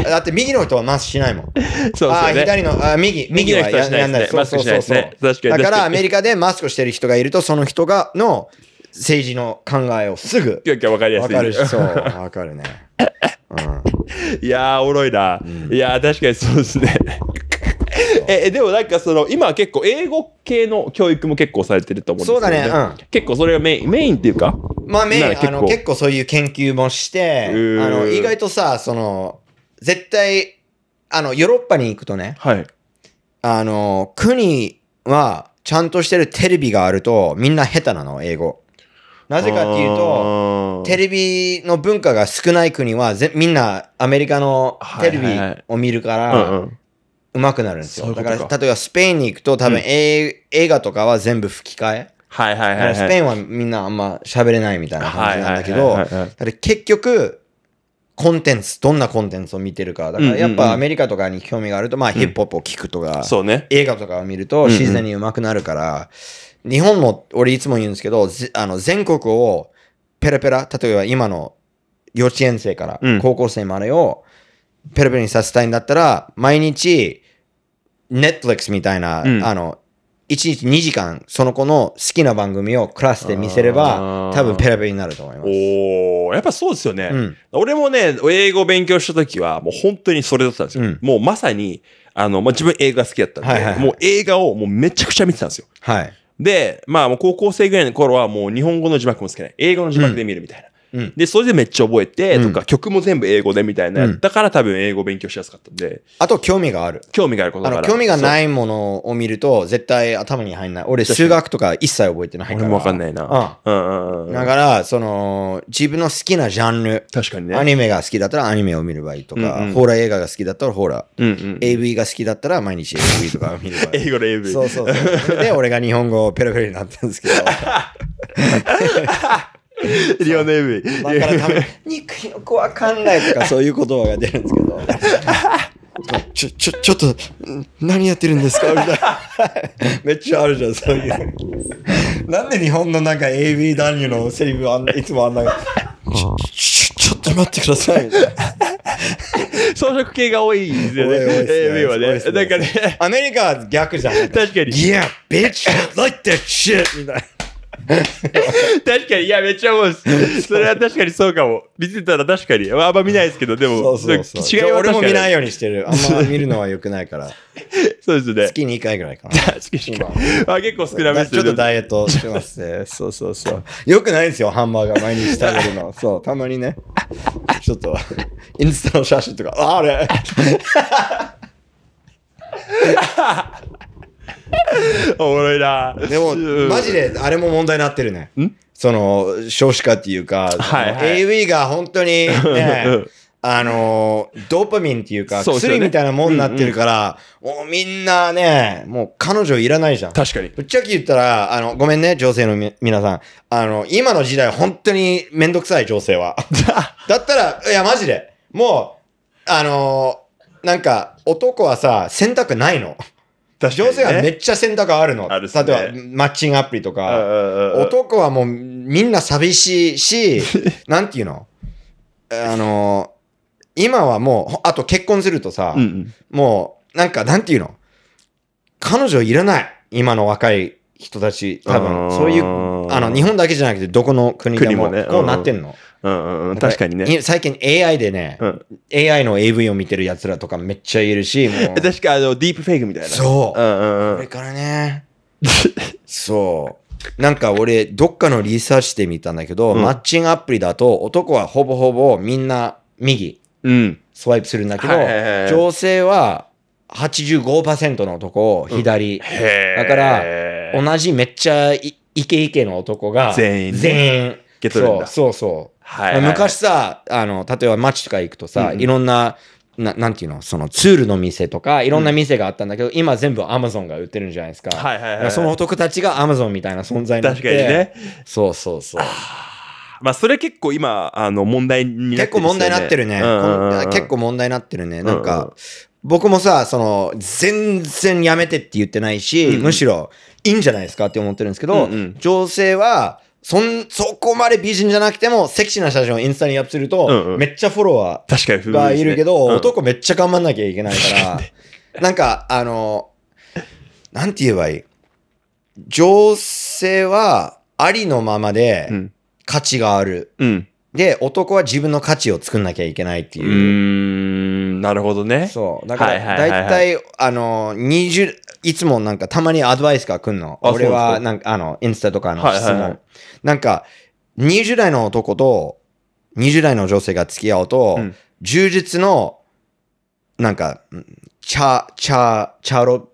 だって右の人はマスクしないもん。そうそう、ね、左の、あ右、右はや,、ね、やんない。そうそうそうそう。だからアメリカでマスクしてる人がいると、その人が、の、政治の考えをすぐ。いや、わかりやすい。わかるし、そう。わかるね。うん、いやー、おろいな。うん、いやー、確かにそうですね。えでもなんかその今結構英語系の教育も結構されてると思うんですよね。そうだね、うん、結構それがメインメインっていうか。まあメイン結構あの結構そういう研究もしてあの意外とさその絶対あのヨーロッパに行くとね、はい、あの国はちゃんとしてるテレビがあるとみんな下手なの英語。なぜかっていうと、テレビの文化が少ない国はぜ、みんなアメリカのテレビを見るから、うまくなるんですよ。だから、例えばスペインに行くと、多分、うん、映画とかは全部吹き替え。はいはいはい、はい、スペインはみんなあんま喋れないみたいな感じなんだけど、結局、コンテンツ、どんなコンテンツを見てるか。だからやっぱアメリカとかに興味があると、まあヒップホップを聞くとか、うん、そうね、映画とかを見ると自然にうまくなるから、うんうん日本も俺いつも言うんですけど、あの全国をペラペラ、例えば今の幼稚園生から高校生までをペラペラにさせたいんだったら、毎日、ットフリックスみたいな、うん、あの、1日2時間その子の好きな番組をクラスで見せれば多分ペラペラになると思いますおやっぱそうですよね、うん、俺もね英語勉強した時はもう本当にそれだったんですよ、うん、もうまさにあの、まあ、自分映画好きだったんで、はいはいはい、もう映画をもうめちゃくちゃ見てたんですよはいで、まあ、もう高校生ぐらいの頃はもう日本語の字幕もつけない。英語の字幕で見るみたいな。で、それでめっちゃ覚えて、とか、曲も全部英語でみたいなやから、多分英語勉強しやすかったんで。あと、興味がある。興味があることだから。興味がないものを見ると、絶対頭に入んない。俺、数学とか一切覚えてないから。俺もわかんないな。うん。うんだから、その、自分の好きなジャンル。確かにね。アニメが好きだったらアニメを見ればいいとか、ホーラー映画が好きだったらホーラー。うんうん、AV が好きだったら毎日 AV とか見ればいい。英語で AV。そうそうそう。で、俺が日本語ペラペラになったんですけど。リオネーブイ。だから多分、肉よくわかんないとか そういう言葉が出るんですけど。ちょ、ちょ、ちょっと、何やってるんですかみたいな。めっちゃあるじゃん、そういう。なんで日本のなんか AB 男優のセリフあんいつもあんな、ちょ、ちょ、ちょっと待ってください。装飾系が多いですよね。AV はね。なんかね。アメリカは逆じゃん。確かに。Yeah, bitch, like that shit! みたいな。確かに、いや、めっちゃもう、それは確かにそうかも。見てたら確かに。あんま見ないですけど、でも、そうそうそう違い俺も見ないようにしてる。あんま見るのは良くないから。そうですね。月2回ぐらいかな。月2回。あ、結構少なめですちょっとダイエットしてますね。そうそうそう。よくないんですよ、ハンバーガー毎日食べるの。そう、たまにね。ちょっと、インスタの写真とか、あれおもろいな。でも、マジで、あれも問題になってるね。その、少子化っていうか、はいはい、AV が本当に、ね、あの、ドーパミンっていうか、う薬みたいなもんになってるから、うんうん、もうみんなね、もう彼女いらないじゃん。確かに。ぶっちゃけ言ったら、あの、ごめんね、女性のみ、皆さん。あの、今の時代本当にめんどくさい、女性は。だったら、いや、マジで。もう、あの、なんか、男はさ、選択ないの。女性はめっちゃ選択あるの。ある、ね、例えば、マッチングアプリとか、男はもうみんな寂しいし、なんていうのあの、今はもう、あと結婚するとさ、うんうん、もう、なんか、なんていうの彼女いらない。今の若い人たち、多分、そういうあの、日本だけじゃなくて、どこの国でも、こうなってんの。うんうん、確かにね。最近 AI でね、うん、AI の AV を見てる奴らとかめっちゃいるし、確かあの、ディープフェイクみたいな。そう。うんうんうん、これからね。そう。なんか俺、どっかのリサーチで見たんだけど、うん、マッチングアプリだと男はほぼほぼみんな右、うん、スワイプするんだけど、女性は85%の男を左。だから、同じめっちゃいイケイケの男が、全員、全員、受けそうそう。はい、はい、昔さ、あの、例えば街とか行くとさ、うんいろんな、ななんていうのそのツールの店とかいろんな店があったんだけど、うん、今全部アマゾンが売ってるんじゃないですか,、はいはいはい、はい、その男たちがアマゾンみたいな存在になって確かにねそうそうそうまあそれ結構今あの問題になってる、ね、結構問題になってるね、うんうんうん、結構問題になってるねなんか、僕もさ、その、全然やめてって言ってないし、うんうん、むしろ、いいんじゃないですかって思ってるんですけど、うんうん、情勢は、そん、そこまで美人じゃなくても、セクシーな写真をインスタにアップすると、うんうん、めっちゃフォロワーがいるけど、ねうん、男めっちゃ頑張んなきゃいけないから、なんか、あの、なんて言えばいい情勢は、ありのままで、価値がある。うんで、男は自分の価値を作んなきゃいけないっていう。うん、なるほどね。そう。だから、大体、あの、20、いつもなんかたまにアドバイスが来るの。俺は、なんか、あの、インスタとかの質問。はいはいはい、なんか、20代の男と、20代の女性が付き合うと、うん、充実の、なんか、チャ、チャ、チャロ、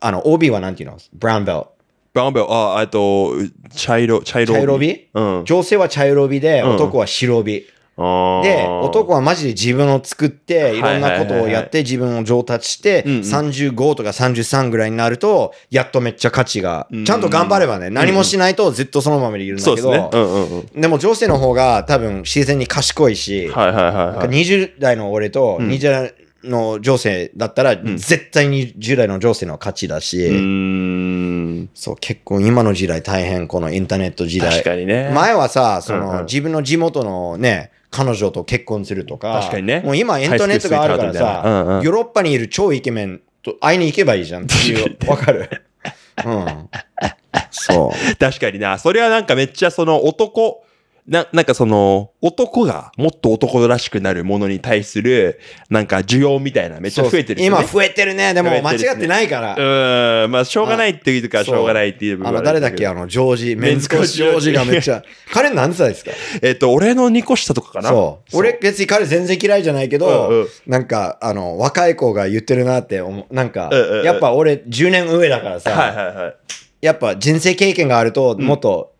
あの、OB はなんていうのブラウンベルト。あ、えっと、茶色、茶色帯。茶色帯、うん、女性は茶色帯で、男は白帯。で、男はマジで自分を作って、いろんなことをやって、自分を上達して、35とか33ぐらいになると、やっとめっちゃ価値が、ちゃんと頑張ればね、何もしないとずっとそのままでいるんだけど、でも女性の方が多分自然に賢いし、20代の俺と20代、の情勢だったら、絶対に従来の情勢の勝ちだし、うん、そう、結構今の時代大変、このインターネット時代。確かにね。前はさ、その、うんうん、自分の地元のね、彼女と結婚するとか、確かにね。もう今インターネットがあるからさ、うんうん、ヨーロッパにいる超イケメンと会いに行けばいいじゃんっていう、わかるうん。そう。確かにな。それはなんかめっちゃその男、な、なんかその、男がもっと男らしくなるものに対する、なんか需要みたいなめっちゃ増えてる、ね、今増えてるね。でも間違ってないから。うん。まあ、しょうがないっていうか、しょうがないっていう部分あ。あの、誰だっけあの、ジョージ。メンズコジョージがめっちゃ。彼何歳ですかえっと、俺の2個下とかかな。そう。そう俺別に彼全然嫌いじゃないけど、うんうん、なんか、あの、若い子が言ってるなって思う。なんか、うんうん、やっぱ俺10年上だからさ。はいはいはい。やっぱ人生経験があると、もっと、うん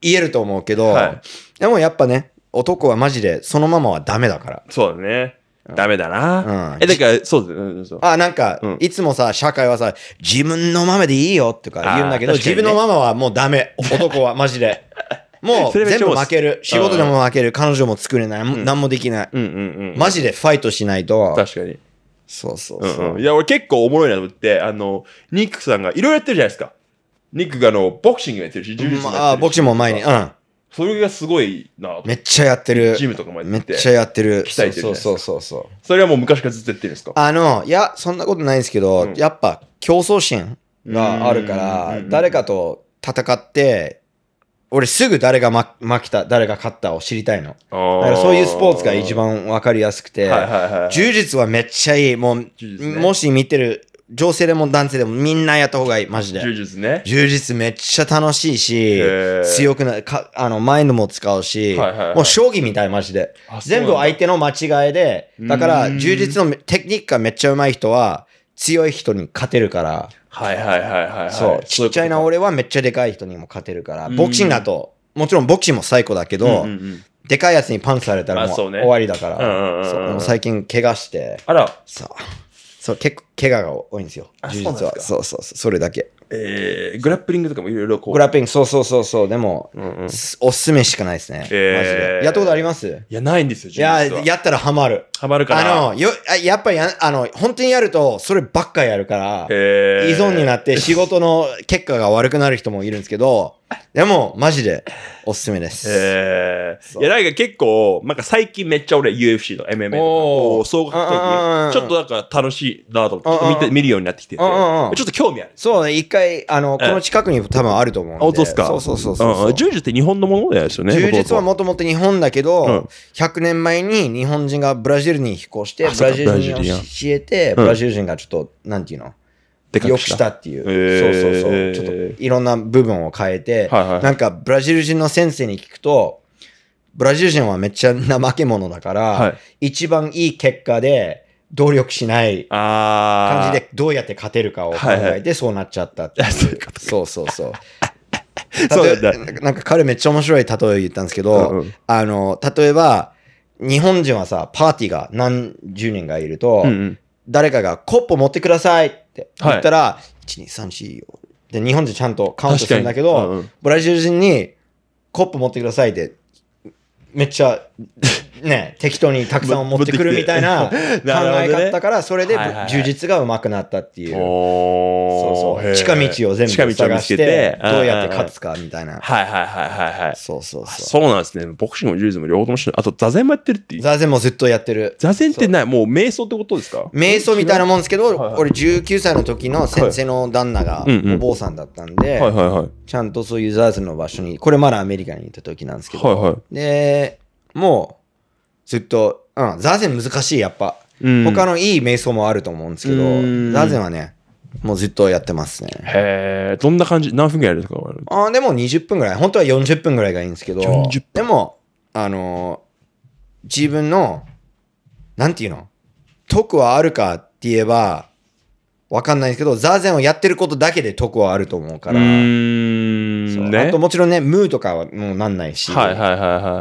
言えると思うけど、はい、でもやっぱね、男はマジでそのままはダメだから。そうだね。ダメだな。うん、え、だから、そうです。あ、なんか、うん、いつもさ、社会はさ、自分のままでいいよとか言うんだけど、ね、自分のままはもうダメ。男は、マジで。もう、全部負ける。仕事でも負ける。彼女も作れない。うん、何もできない、うんうんうん。マジでファイトしないと。確かに。そうそうそう。うんうん、いや、俺結構おもろいなと思って、あの、ニックさんがいろいろやってるじゃないですか。ニックがあの、ボクシングやってるし、柔術もやってるし。あ、ボクシングも前に。うん。それがすごいな。めっちゃやってる。ジムとかもやってめっちゃやってる。鍛えてる。そうそうそうそう。それはもう昔からずっとやってるんですかあの、いや、そんなことないんですけど、うん、やっぱ競争心があるから、誰かと戦って、俺すぐ誰が負けた、誰が勝ったを知りたいの。だからそういうスポーツが一番わかりやすくて、柔術はめっちゃいい。もう、もし見てる女性でも男性でもみんなやった方がいい、マジで。充実ね。充実めっちゃ楽しいし、強くな、か、あの、マインドも使うし、はいはいはい、もう将棋みたい、マジで。全部相手の間違いで、だから、充実のテクニックがめっちゃ上手い人は、強い人に勝てるから。はいはいはいはい、そう。ちっちゃいな俺はめっちゃでかい人にも勝てるから、ボクシングだと、もちろんボクシングも最高だけど、うんうんうんでかいやつにパンチされたらもう終わりだから、ねうんうんうん、最近怪我して。あら。さそう結構怪我が多いんですよあ柔術はそうそうそうそれだけえー、グラップリングとかもいろいろこうグラップリングそうそうそうそうでも、うんうん、おすすめしかないですね、えー、マジでやったことありますいやないんですよいややったらハマるハマるからあのよやっぱや、あの本当にやるとそればっかやるから、えー、依存になって仕事の結果が悪くなる人もいるんですけどでも、マジで、おすすめです。えー、いや、なんか結構、なんか最近めっちゃ俺 UFC の MMA とか、総合格闘技、ちょっとなんか楽しいなと見て、見るようになってきてて、ちょっと興味ある。そうね、一回、あの、この近くに多分あると思うんで。本当すかそうそうそうそう。柔術って日本のものですよね。柔術はもともと日本だけど、100年前に日本人がブラジルに飛行して、ブラジル人を教えて、ブラジル人がちょっと、なんていうのでかくした。っていう。えー、そうそうそう。ちょっといろんな部分を変えて、はいはい、なんかブラジル人の先生に聞くと、ブラジル人はめっちゃ怠け者だから、はい、一番いい結果で、努力しない感じでどうやって勝てるかを考えてそうなっちゃったっていう。はいはい、そうそうそう。そうだなんか彼めっちゃ面白い例え言ったんですけど、うんうん、あの、例えば、日本人はさ、パーティーが何十人がいると、うんうん、誰かがコップ持ってくださいって言ったら、はい、1234で日本人ちゃんとカウントするんだけど、うんうん、ブラジル人にコップ持ってくださいってめっちゃね、適当にたくさん持ってくるみたいな考え方から、それで充実がうまくなったっていう。そうそう。近道を全部探して、どうやって勝つかみたいな。はいはいはいはい。はい。そうそうそう。そうなんですね。ボクシングも柔術も両方ともしてあと座禅もやってるっていう。座禅もずっとやってる。座禅ってないもう瞑想ってことですか瞑想みたいなもんですけど、俺19歳の時の先生の旦那がお坊さんだったんで、ちゃんとそういう座禅の場所に、これまだアメリカにいた時なんですけど、で、もう、ずっと、うん、座禅難しい、やっぱ。うん、他のいい瞑想もあると思うんですけど、座禅はね、もうずっとやってますね。へえ、どんな感じ何分ぐらいですかあでも20分ぐらい。本当は40分ぐらいがいいんですけど、でも、あのー、自分の、なんていうの得はあるかって言えば、わかんないですけど、座禅をやってることだけで得はあると思うから。そうねあともちろんね、ムーとかはもうなんないし、はいはいはい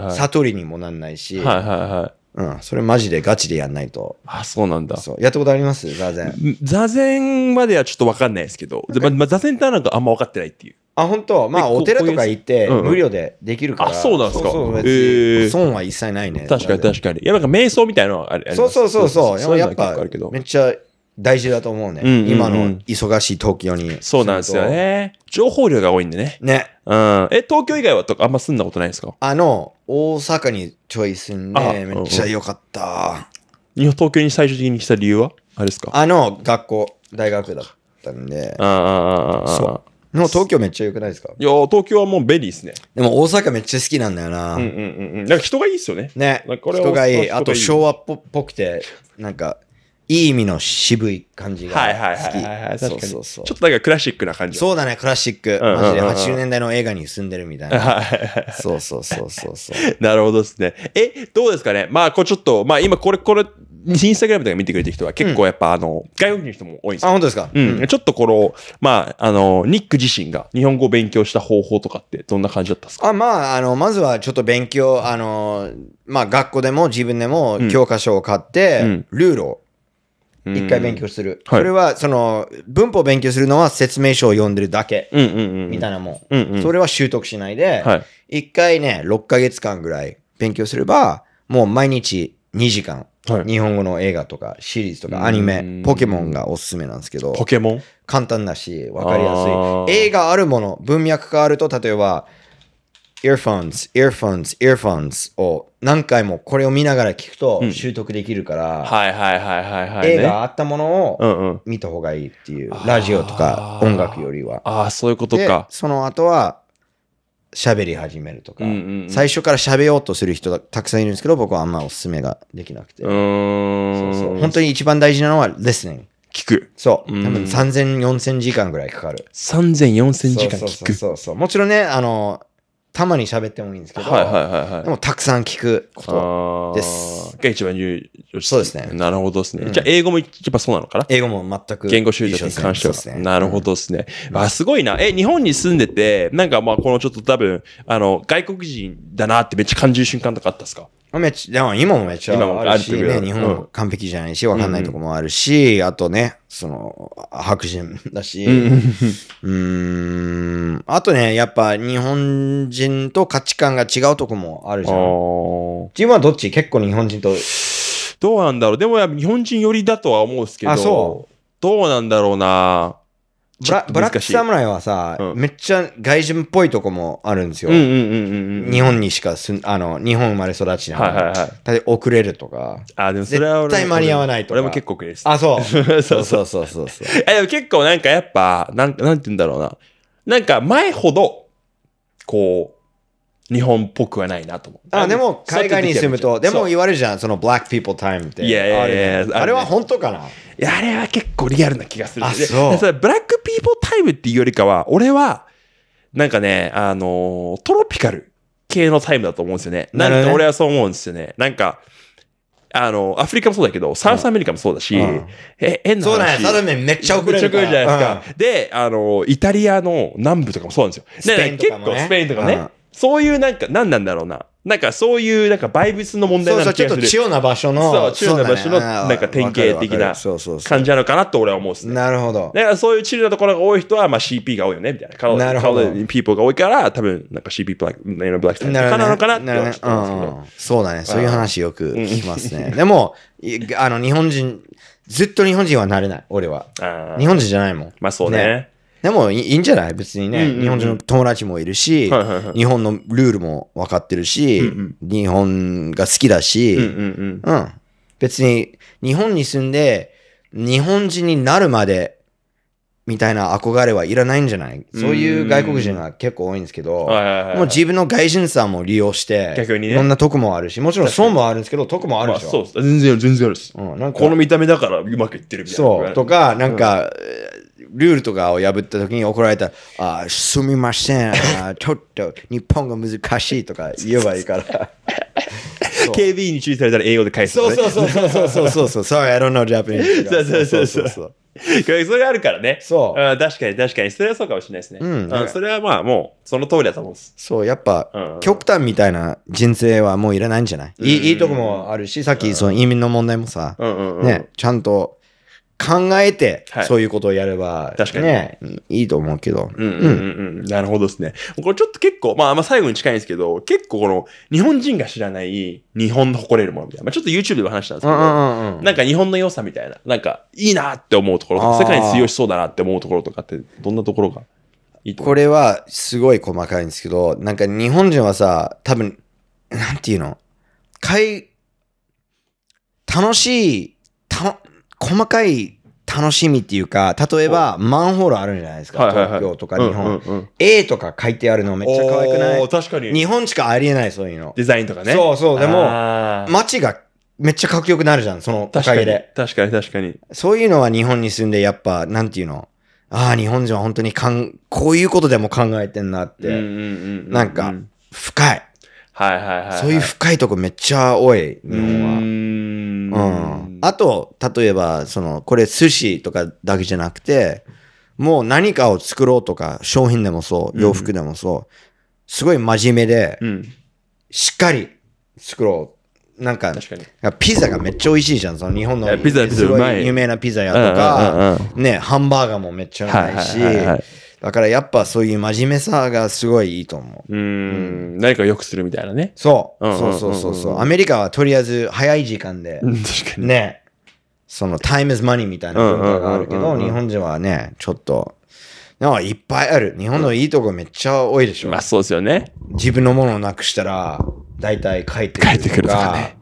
はい悟りにもなんないし、はいはいはい。うん、それマジでガチでやんないと。あ、そうなんだ。そうやったことあります座禅。座禅まではちょっとわかんないですけど、まま座禅ってなんかあんま分かってないっていう。あ、本当まあ、お寺とか行って、無料でできるから。あそうなんですかそう損は一切ないね。確かに確かに。いや、なんか瞑想みたいなのあれりそうそうそうそう。やっぱめっちゃ大事だと思うね。うんうんうん今の忙しい東京に。そうなんですよ。ね。情報量が多いんでね。ね。うん。え、東京以外はとかあんま住んだことないですかあの、大阪にちょい住んで、めっちゃ良かった。日本東京に最終的にした理由はあれですかあの、学校、大学だったんであ、あ、ああ、ああ。そう。でも東京めっちゃ良くないですかいや、東京はもう便利ですね。でも大阪めっちゃ好きなんだよな。うんうんうんなんか人がいいっすよね。ね人がいい。あと昭和っぽっぽくて、なんか、いい意味の渋い感じが好き。はいはいはいはい、確かに。そうそうちょっとなんかクラシックな感じ。そうだね、クラシック。マジで80年代の映画に住んでるみたいな。はいはいそうそうそうそうそう。なるほどですね。え、どうですかねまあ、これちょっと、まあ今これ、これ、インスタグラムとか見てくれてる人は結構やっぱあの、外国人の人も多いんですよ。あ、本当ですかうん。ちょっとこの、まあ、あの、ニック自身が日本語を勉強した方法とかってどんな感じだったんですかあ、まあ、あの、まずはちょっと勉強、あの、まあ学校でも自分でも教科書を買って、ルールを一回勉強する。それは、その、文法を勉強するのは説明書を読んでるだけ。みたいなもん。それは習得しないで、一回ね、6ヶ月間ぐらい勉強すれば、もう毎日2時間。日本語の映画とかシリーズとかアニメ、ポケモンがおすすめなんですけど。ポケモン簡単だし、わかりやすい。映画あるもの、文脈があると、例えば、earphones, earphones, earphones を何回もこれを見ながら聞くと習得できるから、うん、はいはいはいはいはい、ね、映画あったものを見た方がいいっていう、うんうん、ラジオとか音楽よりは。ああ、そういうことか。その後は、喋り始めるとか、うんうんうん、最初から喋ようとする人たくさんいるんですけど、僕はあんまおすすめができなくて。そうそう本当に一番大事なのは、リスニング。聞く。そう。多分3000、4000時間ぐらいかかる。3000、4000時間聞く。そうそうそうそう。もちろんね、あの、たまに喋ってもいいんですけど、はいはいはいはい、でもたくさん聞くことです。が一番重要そうですね。なるほどですね。うん、じゃあ英語もやっぱそうなのかな英語も全く。言語習得に関しては。ねね、なるほどですね。うん、あ、すごいな。え、日本に住んでて、なんかまあこのちょっと多分、あの、外国人だなってめっちゃ感じる瞬間とかあったですかめっちゃ、今もめっちゃあるし、ね、日本も完璧じゃないし、わかんないとこもあるし、うん、あとね、その、白人だし、うん、あとね、やっぱ日本人と価値観が違うとこもあるじゃん。自分はどっち結構日本人と。どうなんだろうでもやっぱ日本人寄りだとは思うんですけど、あ、そう。どうなんだろうなブラブラック侍はさ、うん、めっちゃ外人っぽいとこもあるんですよ。日本にしかすあの、日本生まれ育ちなはいはいは遅れるとか。あ、でもそれは俺。絶対間に合わないとか。俺も結構遅れです。あ、そう。そうそうそうそうそう。でも結構なんかやっぱ、なん、なんて言うんだろうな。なんか前ほど、こう、日本っぽくはないなと思う。あ、でも海外に住むと、でも言われるじゃん、その Black People Time って。いやいやいや、あれは本当かな、いや、あれは結構リアルな気がする。あ、そう。それ Black People Time っていうよりかは、俺は、なんかね、あの、トロピカル系のタイムだと思うんですよね。なんか俺はそう思うんですよね。なんか、あの、アフリカもそうだけど、サウスアメリカもそうだし、うん、え、変な話。そうだね、サウメンめっちゃ遅れるから。るじゃないですか、うん。で、あの、イタリアの南部とかもそうなんですよ。ね、結構スペインとかね。うんそういうなんか、なんなんだろうな。なんかそういうなんかバイブスの問題なの気がそうそう、ちょっと千代な場所の。そう、千代な場所のなんか典型的な感じなのかなと俺は思うすね。なるほど。だからそういうチルなところが多い人はまあ CP が多いよね、みたいな。るほど。ーピーポーが多いから、多分なんか CP ブラック、ネロブラックとかなのかなって思うんど。そうだね。そういう話よく聞きますね。でも、あの日本人、ずっと日本人はなれない、俺は。日本人じゃないもん。まあそうね。でもいいんじゃない別にね、うんうんうん、日本人の友達もいるし、はいはいはい、日本のルールも分かってるし、うんうん、日本が好きだし、うん、うんうん、別に日本に住んで日本人になるまでみたいな憧れはいらないんじゃないそういう外国人が結構多いんですけど、もう自分の外人さも利用して、逆にね。いろんな得もあるし、もちろん損もあるんですけど、得もあるでしょ。まあ、そう全然ある、全然あるです、うん。この見た目だからうまくいってるみたいな。そう。とか、なんか、うんルールとかを破った時に怒られたら、あすみません、あ ちょっと日本が難しいとか言えばいいから。警備員に注意されたら英語で返す、ね、そうそうそうそうそうそうそう。Sorry, I don't know Japanese. そうそうそうそうそそれあるからね。そう。確かに確かに。それはそうかもしれないですね。うん。それはまあもう、その通りだと思うんです。そう、やっぱ、うん、極端みたいな人生はもういらないんじゃない、うん、いいいいとこもあるし、さっきその移民の問題もさ、うんうん、ね、ちゃんと、考えて、そういうことをやれば、確かに。ね、いいと思うけど。うんうんうん。うん、なるほどですね。これちょっと結構、まあ、まあ最後に近いんですけど、結構この、日本人が知らない日本の誇れるものみたいな。まあちょっと YouTube で話したんですけど、なんか日本の良さみたいな、なんかいいなって思うところ世界に通用しそうだなって思うところとかって、どんなところがいいとこれはすごい細かいんですけど、なんか日本人はさ、多分、なんていうの、かい、楽しい、細かい楽しみっていうか、例えばマンホールあるんじゃないですか、はいはいはい、東京とか日本、うんうんうん、A とか書いてあるのめっちゃ可愛くない確かに。日本しかありえない、そういうの。デザインとかね。そうそう、でも、街がめっちゃかっこよくなるじゃん、そのおかげで。確かに確かに。そういうのは日本に住んで、やっぱ、なんていうのああ、日本人は本当にかん、こういうことでも考えてんなって。うんうんうんうん、なんか、深い。はい、はいはいはい。そういう深いとこめっちゃ多い、日本は。うんあと、例えば、その、これ寿司とかだけじゃなくて、もう何かを作ろうとか、商品でもそう、洋服でもそう、すごい真面目で、しっかり作ろうなんか、ピザがめっちゃ美味しいじゃん。その日本のピザ有名なピザ屋とか、ね、ハンバーガーもめっちゃうまいし、だからやっぱそういう真面目さがすごいいいと思う。うんうん、かを良くするみたいなね。そう。そうそうそうそう。アメリカはとりあえず早い時間で。確かに。ね。そのタイムズマニーみたいな文化があるけど、日本人はね、ちょっと、なんいっぱいある。日本のいいとこめっちゃ多いでしょ。まあそうですよね。自分のものをなくしたら、大体帰ってくるとか。帰ってくるとかね。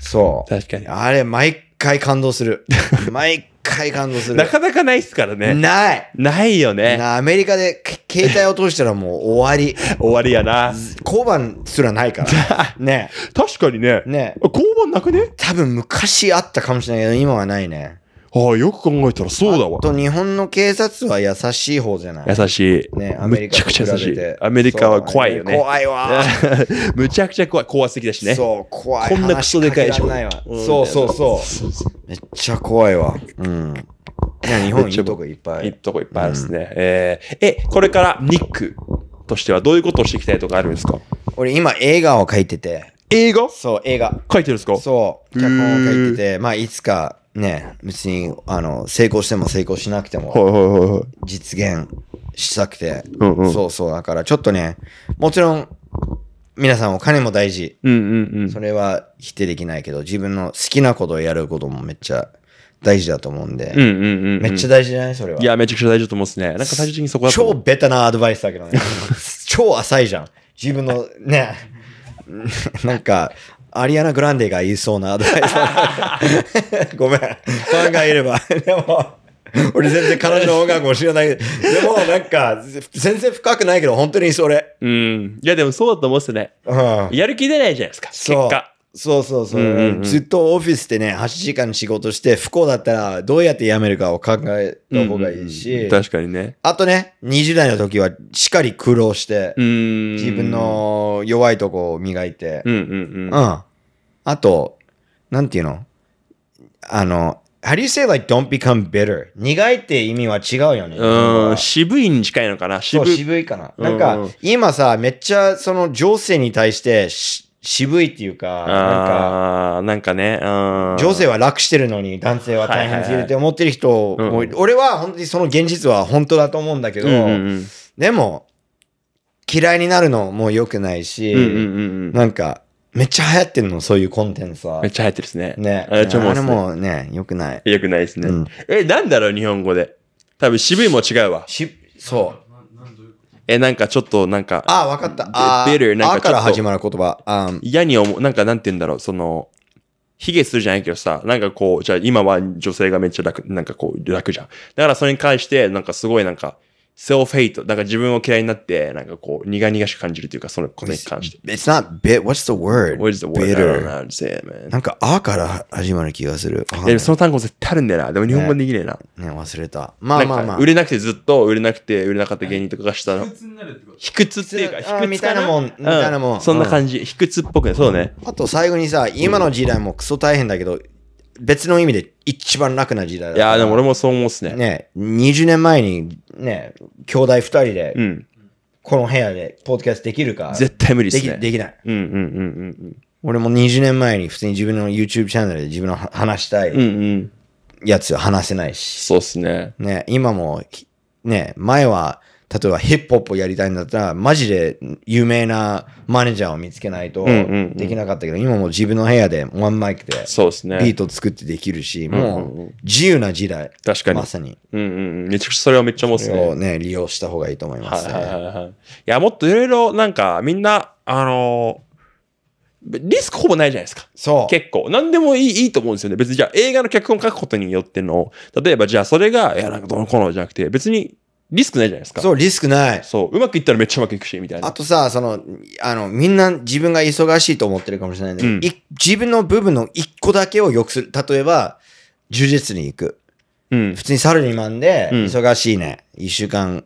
そう。確かに。あれ、毎回感動する。毎回感動する。なかなかないっすからね。ない。ないよね。アメリカで携帯を通したらもう終わり。終わりやな。交番すらないから。ね。確かにね。ね。交番なくね多分昔あったかもしれないけど、今はないね。ああ、よく考えたらそうだわ。と日本の警察は優しい方じゃない優しい。ね、アメリカめちゃくちゃ優しい。アメリカは怖いよね。怖いわ。むちゃくちゃ怖い。高圧的だしね。そう、怖い。こんなクソでかいしょ。そうそうそう。めっちゃ怖いわ。うん。いや、日本いいとこいっぱい。いいとこいっぱいあるですね。ええ、これからニックとしてはどういうことをしていきたいとかあるんですか俺今映画を書いてて。映画そう、映画。書いてるんですかそう。脚本を書いてて、まあいつかね、別に、あの、成功しても成功しなくても、実現したくて、そうそう、だからちょっとね、もちろん、皆さんお金も大事。うんうんうん。それは否定できないけど、自分の好きなことをやることもめっちゃ大事だと思うんで、うんうんうんめっちゃ大事じゃないそれは。いや、めちゃくちゃ大事だと思うっすね。なんか最終的にそこは。超ベタなアドバイスだけどね。超浅いじゃん。自分のね、なんか、アリアナ・グランデが言いそうなアドバイス。ごめん。ファンがいれば。でも、俺全然彼女の音楽も知らない。でもなんか、全然深くないけど、本当にそれ。うん。いやでもそうだと思っすね。うん。やる気出ないじゃないですか。結果。そうそうそう,、うんうんうんずっとオフィスでね、8時間仕事して、不幸だったらどうやって辞めるかを考えた方がいいし、うんうん確かにね。あとね、20代の時はしっかり苦労して、自分、の弱いとこを磨いて、うんうんうん。うん。あと、なんていうのあの、how do you say like don't become bitter? 苦いって意味は違うよね。うん、渋いに近いのかなそう渋渋いかな。なんか、今さ、めっちゃその情勢に対して渋いっていうか、なんか、なんかね、女性は楽してるのに男性は大変すぎるって思ってる人も、はいはい、俺は本当にその現実は本当だと思うんだけど、うんうんうん、でも、嫌いになるのも良くないし、うんうんうん、なんか、めっちゃ流行ってんの、そういうコンテンツは。めっちゃ流行ってるですね。ね。あれもね、良くない。良くないですね、うん。え、なんだろう、日本語で。多分渋いも違うわ。し、そう。え、なんかちょっとなんか、あ、わかった。あ、ベル、なんかから始まる言葉。うん。嫌に思う、なんかなんて言うんだろう、その、卑下するじゃないけどさ、なんかこう、じゃあ今は女性がめっちゃ楽、なんかこう、楽じゃん。だからそれに関して、なんかすごいなんか、s e フ f イト。だから自分を嫌いになってなんかこう苦々しく感じるというかそのことに関して It's not bit what's the word? What is the word? Bitter. I don't know how to say it man なんかあから始まる気がするでもその単語絶対あるんだよなでも日本語できねえなね忘れたまあまあまあ売れなくてずっと売れなくて売れなかった芸人とかがしたの卑屈っていうか卑屈みたいなもんみたいなもんそんな感じ卑屈っぽくねそうねあと最後にさ今の時代もクソ大変だけど別の意味で一番楽な時代だいやでも俺もそう思うっすね。ね、20年前にね、兄弟二人で、うん、この部屋でポッドキャストできるか。絶対無理っすね。できない。うんうんうんうん。俺も20年前に普通に自分の YouTube チャンネルで自分の話したいやつ話せないし。そうっすね。ね、今も、ね、前は、例えばヒップホップをやりたいんだったら、マジで有名なマネージャーを見つけないとできなかったけど、今も自分の部屋でワンマイクでビート作ってできるし、もう自由な時代。確かに。まさに。うんうん。めちゃくちゃそれはめっちゃ思つね。をね、利用した方がいいと思います、ね。はいはいはい、はい。いや、もっといろいろなんかみんな、あのリスクほぼないじゃないですか。そう。結構。何でもいいいいと思うんですよね。別にじゃあ映画の脚本書くことによっての、例えばじゃあそれが、いやなんかどのこのじゃなくて、別にリスクないじゃないですか。そう、リスクない。そう、うまくいったらめっちゃうまくいくし、みたいな。あとさ、その、あの、みんな自分が忙しいと思ってるかもしれないんだけど、うん、自分の部分の一個だけを良くする。例えば、充実に行く。うん、普通にサラリーマンで、忙しいね。一、うん、週間、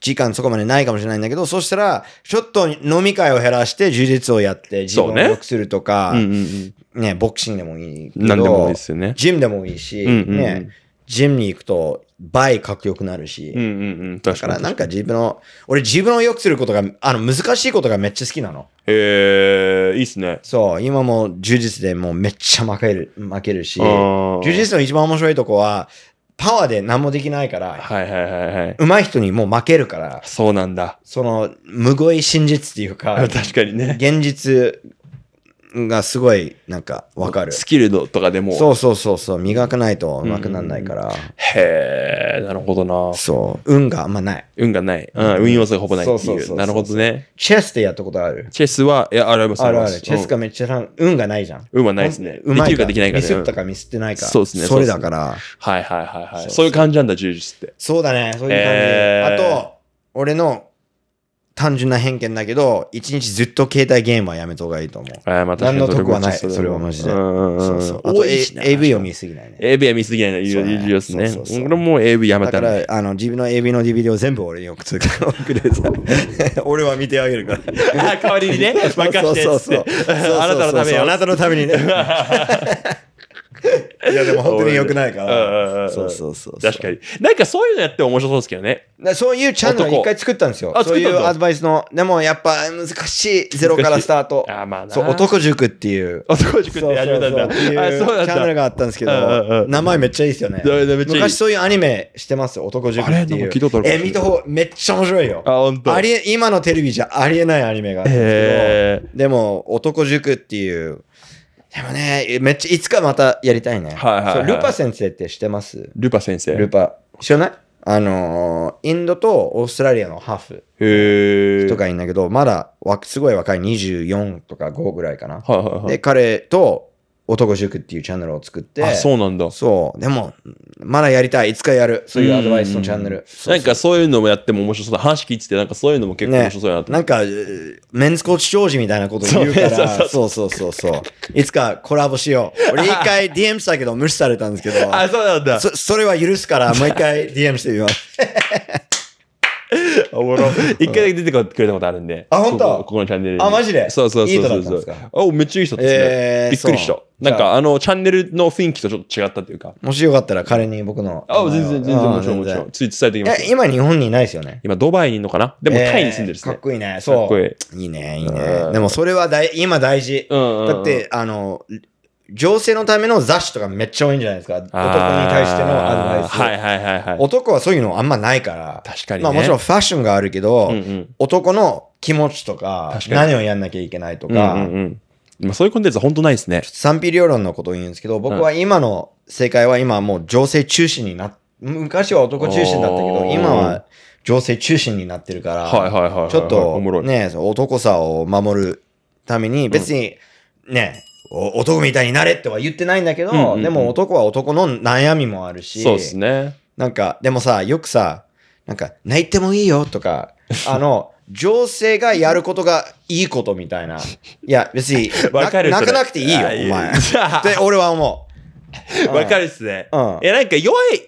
時間そこまでないかもしれないんだけど、そしたら、ちょっと飲み会を減らして充実をやって、自分を良くするとか、ねね、ボクシングでもいいけど、何でもいいですよね。ジムでもいいし、うんうん、ね、ジムに行くと倍かっこよくなるし。うんうんうん。だからなんか自分の、俺自分を良くすることが、あの難しいことがめっちゃ好きなの。へえー、いいっすね。そう、今も充実でもうめっちゃ負ける、負けるし、充実の一番面白いとこは、パワーで何もできないから、はいはいはいはい。上手い人にもう負けるから。そうなんだ。その、むごい真実っていうか、確かにね。現実がすごいなんかわかる。スキルとかでも。そうそうそうそう、磨かないとうまくならないから。へえ、なるほどな。そう、運があんまない。運がない。うん、運用性がほぼないってうそういうなるほどね。チェスでやったことある。チェスは、いや、あれはあれある。チェスがめっちゃん、運がないじゃん。運はないですね。うまいかできないかミスったかミスってないか。そうですねそれだから。はいはいはいはい。そうそういう感じなんだ、柔術って。そうだね、そういう感じ。あと、俺の単純な偏見だけど、一日ずっと携帯ゲームはやめた方がいいと思う。あまあ、何の得はない、それはマジで。そうそう。あと、A、AV を見すぎないね。AV は見すぎないの、いるよっすね。俺も AV やめただから、あの、自分の AV の DVD を全部俺に送ってくれさ。俺は見てあげるから。あ、代わりにね、任せて。そうそうそう。あなたのために。あなたのためにね。いやでも本当に良くないから。そうそうそう確かに。なんかそういうのやって面白そうですけどね。そういうチャンネル一回作ったんですよ。そういうアドバイスの。でもやっぱ難しい。ゼロからスタート。あまあそう、男塾っていう。男塾って始めたんだ。そういうチャンネルがあったんですけど、名前めっちゃいいですよね。昔そういうアニメしてます男塾っていう。え、見た方、めっちゃ面白いよ。あ、本当。あり今のテレビじゃありえないアニメがでも男塾っていう、でもね、めっちゃ、いつかまたやりたいね。はいはいはいルパ先生って知ってますルパ先生。ルパ。知らないあのーインドとオーストラリアのハーフへとかいいんだけど、まだわ、すごい若い24とか5ぐらいかな。はいはいはい。で、彼と男塾っていうチャンネルを作って。あ、そうなんだ。そう。でも、まだやりたい。いつかやる。そういうアドバイスのチャンネル。なんかそういうのもやっても面白そうだ。話聞いてて、なんかそういうのも結構面白そうやなと、ね。なんか、メンズコーチ長寿みたいなこと言うから、そうそうそうそう。いつかコラボしよう。俺一回 DM したけど無視されたんですけど。あ、そうなんだ。そ、それは許すから、もう一回 DM してみます。おもろ。一回だけ出てくれたことあるんで。あ、本当ここのチャンネルあ、マジでそうそうそうそう。いい人だあ、めっちゃいい人っすね。えー、びっくりした。なんか、あの、チャンネルの雰囲気とちょっと違ったというか。もしよかったら彼に僕の。あ、全然、全然、もちろん、もちろん。つい伝えてきます。今日本にいないですよね。今、ドバイにいるのかなでも、タイに住んでるっすね。かっこいいね。そう。かっこいい。いいね、いいね。でも、それはだい今大事。だって、あの、情勢のための雑誌とかめっちゃ多いんじゃないですか。男に対してのアドバイス。はいはいはい、はい、男はそういうのあんまないから。確かに、ね、まあもちろんファッションがあるけど、うんうん、男の気持ちとか、何をやんなきゃいけないとか。うんうんうん、そういうコンテンツは本当ないですね。賛否両論のことを言うんですけど、僕は今の世界は今もう情勢中心になっ、昔は男中心だったけど、今は情勢中心になってるから、はいはいはい、はい、ちょっとね、男さを守るために別に、ね、男みたいになれっては言ってないんだけど、うんうんうん、でも男は男の悩みもあるし。そうですね。なんか、でもさ、よくさ、なんか、泣いてもいいよとか、あの、情勢がやることがいいことみたいな。いや、別に、泣かなくていいよ、お前。って俺は思う。わかるっすね。うん。いや、なんか弱い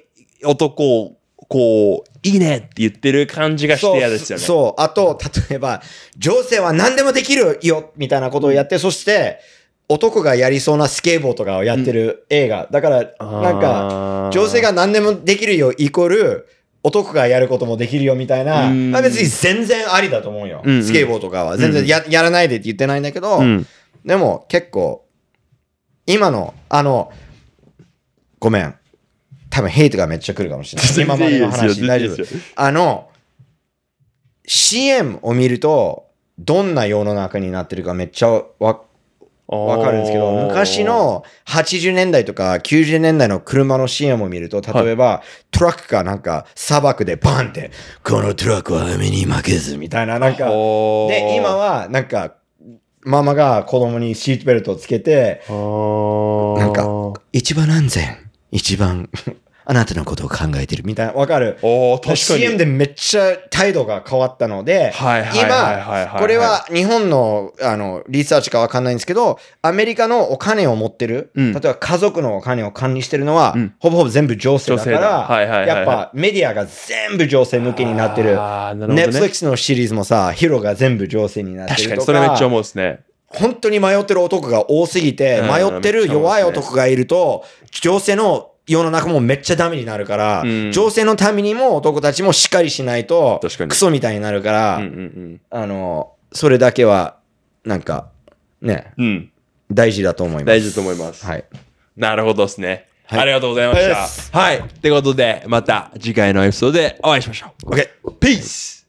男を、こう、いいねって言ってる感じがして嫌ですよね。そう。あと、例えば、情勢は何でもできるよ、みたいなことをやって、そして、男がやりそうなスケーボーとかをやってる映画。だから、なんか、女性が何でもできるよ、イコール、男がやることもできるよみたいな、まあ、別に全然ありだと思うよ。うんうん、スケーボーとかは。全然や,、やらないでって言ってないんだけど、うん、でも結構、今の、あの、ごめん。多分ヘイトがめっちゃ来るかもしれない。今までの話、大丈夫。あの、CM を見ると、どんな世の中になってるかめっちゃわわかるんですけど、昔の80年代とか90年代の車のシーンも見ると、例えば、はい、トラックかなんか砂漠でバンって、このトラックは雨に負けずみたいな、なんか、で、今はなんか、ママが子供にシートベルトをつけて、なんか、一番安全、一番あなたのことを考えてるみたいな、わかるお確かに。CM でめっちゃ態度が変わったので、今、これは日本のあのリサーチかわかんないんですけど、アメリカのお金を持ってる、うん、例えば家族のお金を管理してるのは、うん、ほぼほぼ全部女性だから、はいはいはいはい、やっぱメディアが全部女性向けになってる。ネットフリックスのシリーズもさ、ヒロが全部女性になってるとか。確かに、それめっちゃ思うですね。本当に迷ってる男が多すぎて、迷ってる弱い男がいると、女性の世の中もめっちゃダメになるから、うん、情勢のためにも男たちもしっかりしないと、クソみたいになるから、あの、それだけは、なんか、ね、うん、大事だと思います。大事だと思います。はい。なるほどですね、はい。ありがとうございました。はい。ってことで、また次回のエピソードでお会いしましょう。OK! ピース